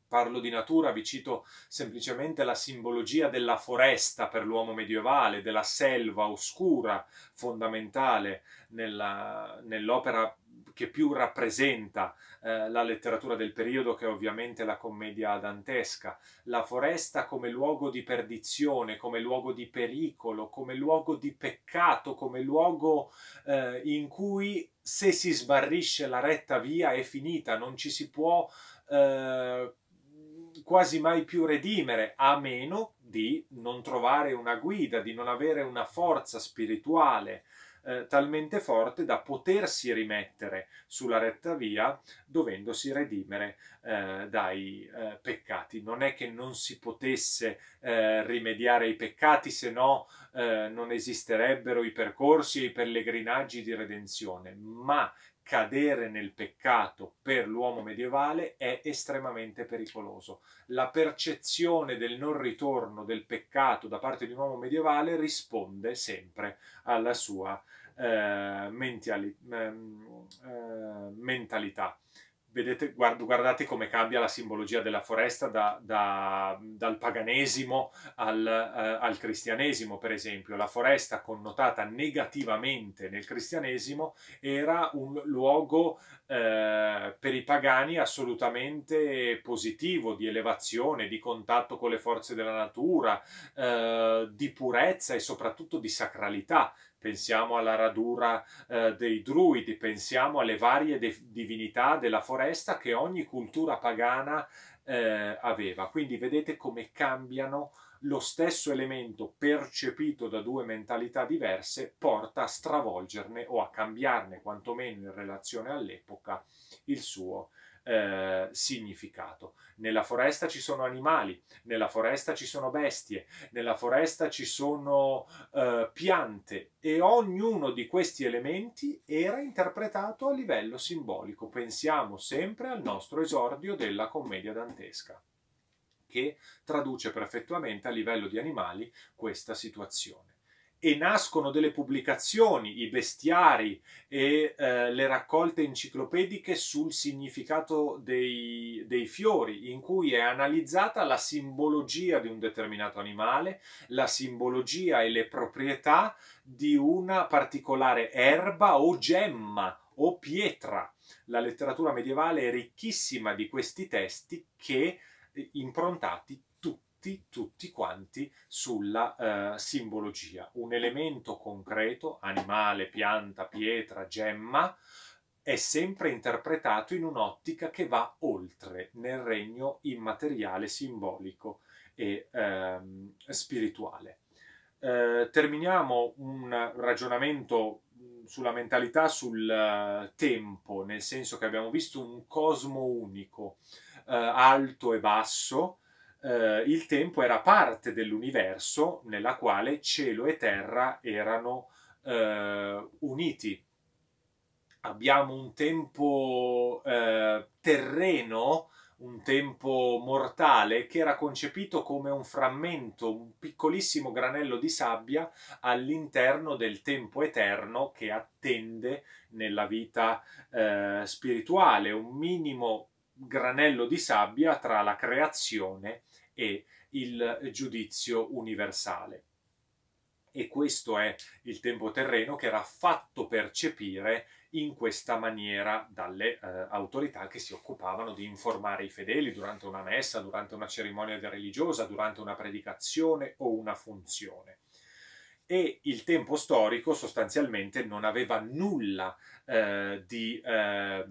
parlo di natura, vi cito semplicemente la simbologia della foresta per l'uomo medievale, della selva oscura fondamentale nella, nell'opera che più rappresenta eh, la letteratura del periodo, che è ovviamente la commedia dantesca. La foresta come luogo di perdizione, come luogo di pericolo, come luogo di peccato, come luogo eh, in cui se si sbarrisce la retta via è finita, non ci si può eh, quasi mai più redimere, a meno di non trovare una guida, di non avere una forza spirituale eh, talmente forte da potersi rimettere sulla retta via, dovendosi redimere eh, dai eh, peccati. Non è che non si potesse eh, rimediare ai peccati, se no eh, non esisterebbero i percorsi e i pellegrinaggi di redenzione, ma cadere nel peccato per l'uomo medievale è estremamente pericoloso. La percezione del non ritorno del peccato da parte di un uomo medievale risponde sempre alla sua eh, mentali- ehm, eh, mentalità vedete, guard, guardate come cambia la simbologia della foresta da, da, dal paganesimo al, eh, al, cristianesimo, per esempio. La foresta connotata negativamente nel cristianesimo era un luogo eh, per i pagani assolutamente positivo, di elevazione, di contatto con le forze della natura, eh, di purezza e soprattutto di sacralità pensiamo alla radura eh, dei druidi, pensiamo alle varie de- divinità della foresta che ogni cultura pagana eh, aveva. Quindi vedete come cambiano lo stesso elemento percepito da due mentalità diverse porta a stravolgerne o a cambiarne quantomeno in relazione all'epoca il suo eh, significato. Nella foresta ci sono animali, nella foresta ci sono bestie, nella foresta ci sono eh, piante e ognuno di questi elementi era interpretato a livello simbolico. Pensiamo sempre al nostro esordio della commedia dantesca, che traduce perfettamente a livello di animali questa situazione e nascono delle pubblicazioni, i bestiari e eh, le raccolte enciclopediche sul significato dei, dei, fiori, in cui è analizzata la simbologia di un determinato animale, la simbologia e le proprietà di una particolare erba o gemma o pietra. La letteratura medievale è ricchissima di questi testi che, eh, improntati tutti, tutti quanti sulla eh, simbologia. Un elemento concreto, animale, pianta, pietra, gemma, è sempre interpretato in un'ottica che va oltre nel regno immateriale, simbolico e ehm, spirituale. Eh, terminiamo un ragionamento mm, sulla mentalità sul eh, tempo, nel senso che abbiamo visto un cosmo unico, eh, alto e basso, eh, il tempo era parte dell'universo nella quale cielo e terra erano eh, uniti. Abbiamo un tempo eh, terreno, un tempo mortale che era concepito come un frammento, un piccolissimo granello di sabbia all'interno del tempo eterno che attende nella vita eh, spirituale, un minimo granello di sabbia tra la creazione e il giudizio universale. E questo è il tempo terreno che era fatto percepire in questa maniera dalle eh, autorità che si occupavano di informare i fedeli durante una messa, durante una cerimonia religiosa, durante una predicazione o una funzione. E il tempo storico sostanzialmente non aveva nulla eh, di, eh,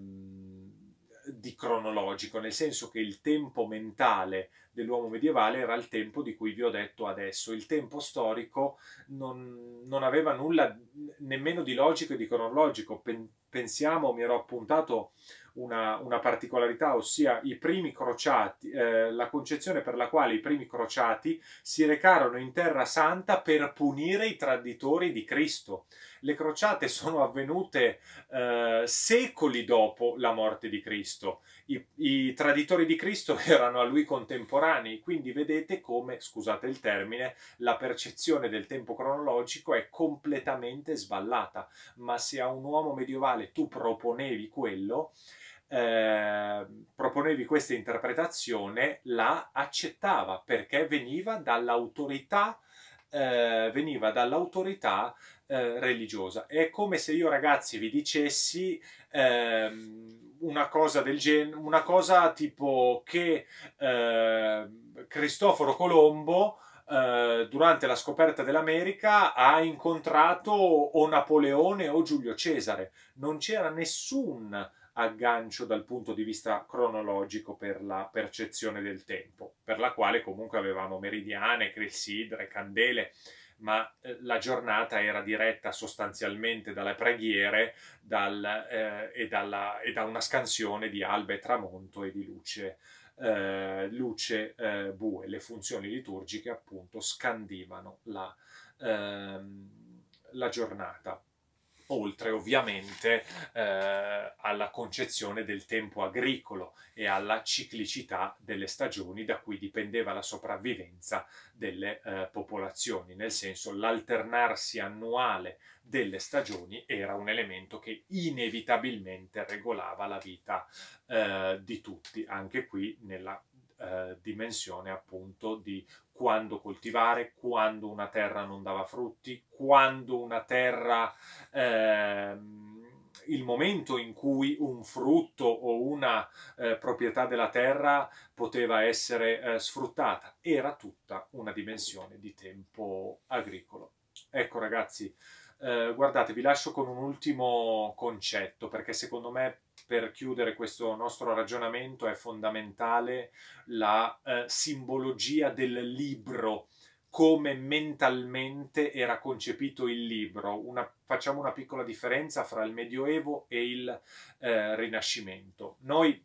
di cronologico, nel senso che il tempo mentale dell'uomo medievale era il tempo di cui vi ho detto adesso. Il tempo storico non, non aveva nulla nemmeno di logico e di cronologico. Pen, pensiamo, mi ero appuntato una, una particolarità, ossia i primi crociati, eh, la concezione per la quale i primi crociati si recarono in Terra Santa per punire i traditori di Cristo. Le crociate sono avvenute eh, secoli dopo la morte di Cristo i, i traditori di Cristo <laughs> erano a lui contemporanei, quindi vedete come, scusate il termine, la percezione del tempo cronologico è completamente sballata, ma se a un uomo medievale tu proponevi quello, eh, proponevi questa interpretazione, la accettava perché veniva dall'autorità, eh, veniva dall'autorità eh, religiosa. È come se io ragazzi vi dicessi... Ehm, una cosa del genere, una cosa tipo che eh, Cristoforo Colombo eh, durante la scoperta dell'America ha incontrato o Napoleone o Giulio Cesare. Non c'era nessun aggancio dal punto di vista cronologico per la percezione del tempo, per la quale comunque avevamo meridiane, clepsidre, candele, ma eh, la giornata era diretta sostanzialmente dalle preghiere dal, eh, e, dalla, e, da una scansione di alba e tramonto e di luce, eh, luce eh, bue. Le funzioni liturgiche appunto scandivano la, ehm, la giornata oltre ovviamente eh, alla concezione del tempo agricolo e alla ciclicità delle stagioni da cui dipendeva la sopravvivenza delle eh, popolazioni, nel senso l'alternarsi annuale delle stagioni era un elemento che inevitabilmente regolava la vita eh, di tutti, anche qui nella eh, dimensione appunto di quando coltivare, quando una terra non dava frutti, quando una terra... Ehm, il momento in cui un frutto o una eh, proprietà della terra poteva essere eh, sfruttata. Era tutta una dimensione di tempo agricolo. Ecco ragazzi, eh, guardate, vi lascio con un ultimo concetto perché secondo me per chiudere questo nostro ragionamento è fondamentale la eh, simbologia del libro come mentalmente era concepito il libro. Una, facciamo una piccola differenza fra il Medioevo e il eh, Rinascimento. Noi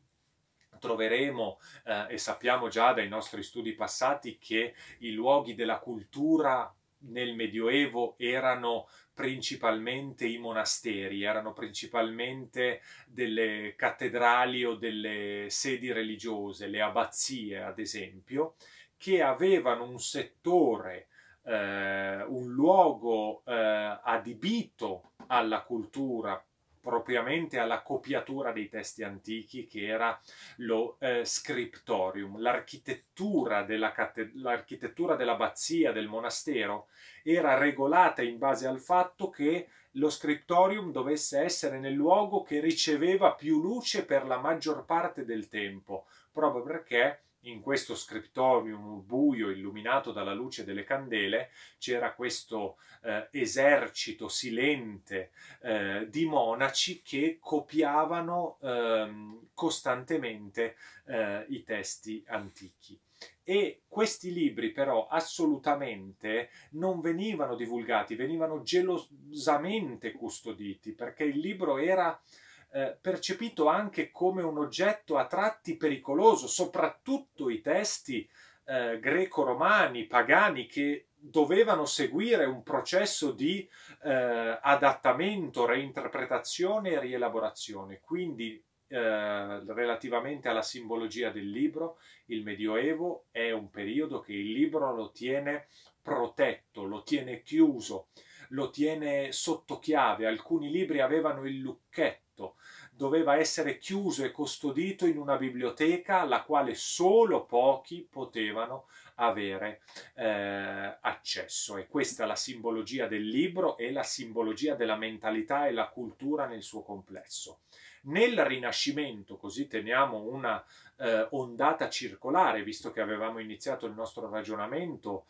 troveremo eh, e sappiamo già dai nostri studi passati che i luoghi della cultura nel Medioevo erano principalmente i monasteri, erano principalmente delle cattedrali o delle sedi religiose, le abbazie ad esempio, che avevano un settore, eh, un luogo eh, adibito alla cultura propriamente alla copiatura dei testi antichi che era lo eh, scriptorium. L'architettura, dell'abbazia, del monastero era regolata in base al fatto che lo scriptorium dovesse essere nel luogo che riceveva più luce per la maggior parte del tempo, proprio perché in questo scriptorium buio illuminato dalla luce delle candele c'era questo eh, esercito silente eh, di monaci che copiavano ehm, costantemente eh, i testi antichi. E questi libri però assolutamente non venivano divulgati, venivano gelosamente custoditi perché il libro era eh, percepito anche come un oggetto a tratti pericoloso, soprattutto i testi eh, greco-romani, pagani, che dovevano seguire un processo di eh, adattamento, reinterpretazione e rielaborazione. Quindi, eh, relativamente alla simbologia del libro, il Medioevo è un periodo che il libro lo tiene protetto, lo tiene chiuso, lo tiene sotto chiave. Alcuni libri avevano il lucchetto doveva essere chiuso e custodito in una biblioteca alla quale solo pochi potevano avere eh, accesso. E questa è la simbologia del libro e la simbologia della mentalità e la cultura nel suo complesso. Nel Rinascimento, così teniamo una eh, ondata circolare, visto che avevamo iniziato il nostro ragionamento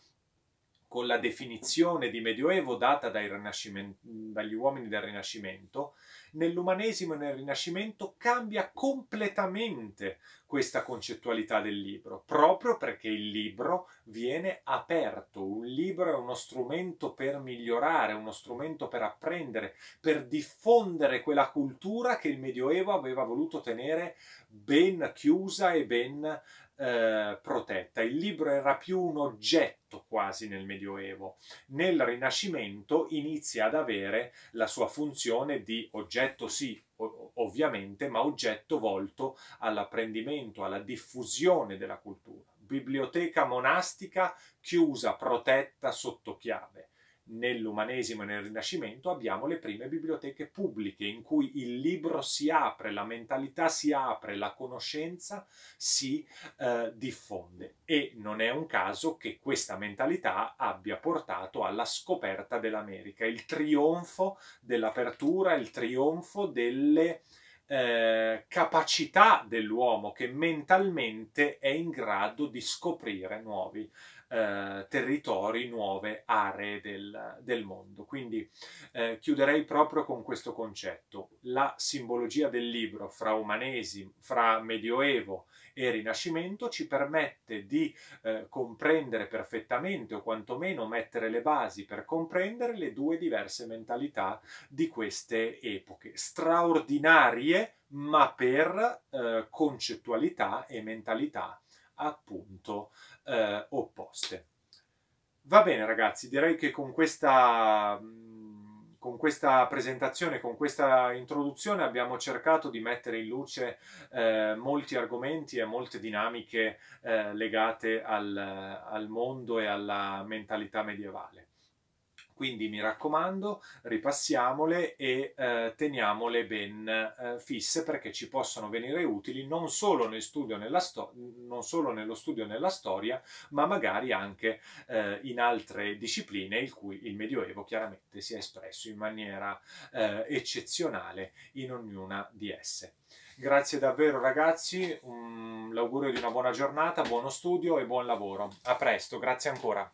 con la definizione di Medioevo data dagli uomini del Rinascimento, nell'umanesimo e nel rinascimento cambia completamente questa concettualità del libro, proprio perché il libro viene aperto, un libro è uno strumento per migliorare, uno strumento per apprendere, per diffondere quella cultura che il Medioevo aveva voluto tenere ben chiusa e ben eh, protetta. Il libro era più un oggetto quasi nel Medioevo. Nel Rinascimento inizia ad avere la sua funzione di oggetto, sì, ovviamente, ma oggetto volto all'apprendimento, alla diffusione della cultura. Biblioteca monastica chiusa, protetta sotto chiave nell'umanesimo e nel rinascimento abbiamo le prime biblioteche pubbliche in cui il libro si apre, la mentalità si apre, la conoscenza si eh, diffonde e non è un caso che questa mentalità abbia portato alla scoperta dell'America, il trionfo dell'apertura, il trionfo delle eh, capacità dell'uomo che mentalmente è in grado di scoprire nuovi eh, territori, nuove aree del, del mondo. Quindi eh, chiuderei proprio con questo concetto. La simbologia del libro fra umanesimo, fra medioevo e rinascimento ci permette di eh, comprendere perfettamente o quantomeno mettere le basi per comprendere le due diverse mentalità di queste epoche straordinarie ma per eh, concettualità e mentalità appunto eh, opposte. Va bene ragazzi, direi che con questa, mm, con questa, presentazione, con questa introduzione abbiamo cercato di mettere in luce eh, molti argomenti e molte dinamiche eh, legate al, al mondo e alla mentalità medievale. Quindi mi raccomando, ripassiamole e eh, teniamole ben eh, fisse perché ci possono venire utili non solo, nel studio nella sto- non solo nello studio nella storia, ma magari anche eh, in altre discipline in cui il Medioevo chiaramente si è espresso in maniera eh, eccezionale in ognuna di esse. Grazie davvero ragazzi, um, l'augurio di una buona giornata, buono studio e buon lavoro. A presto, grazie ancora.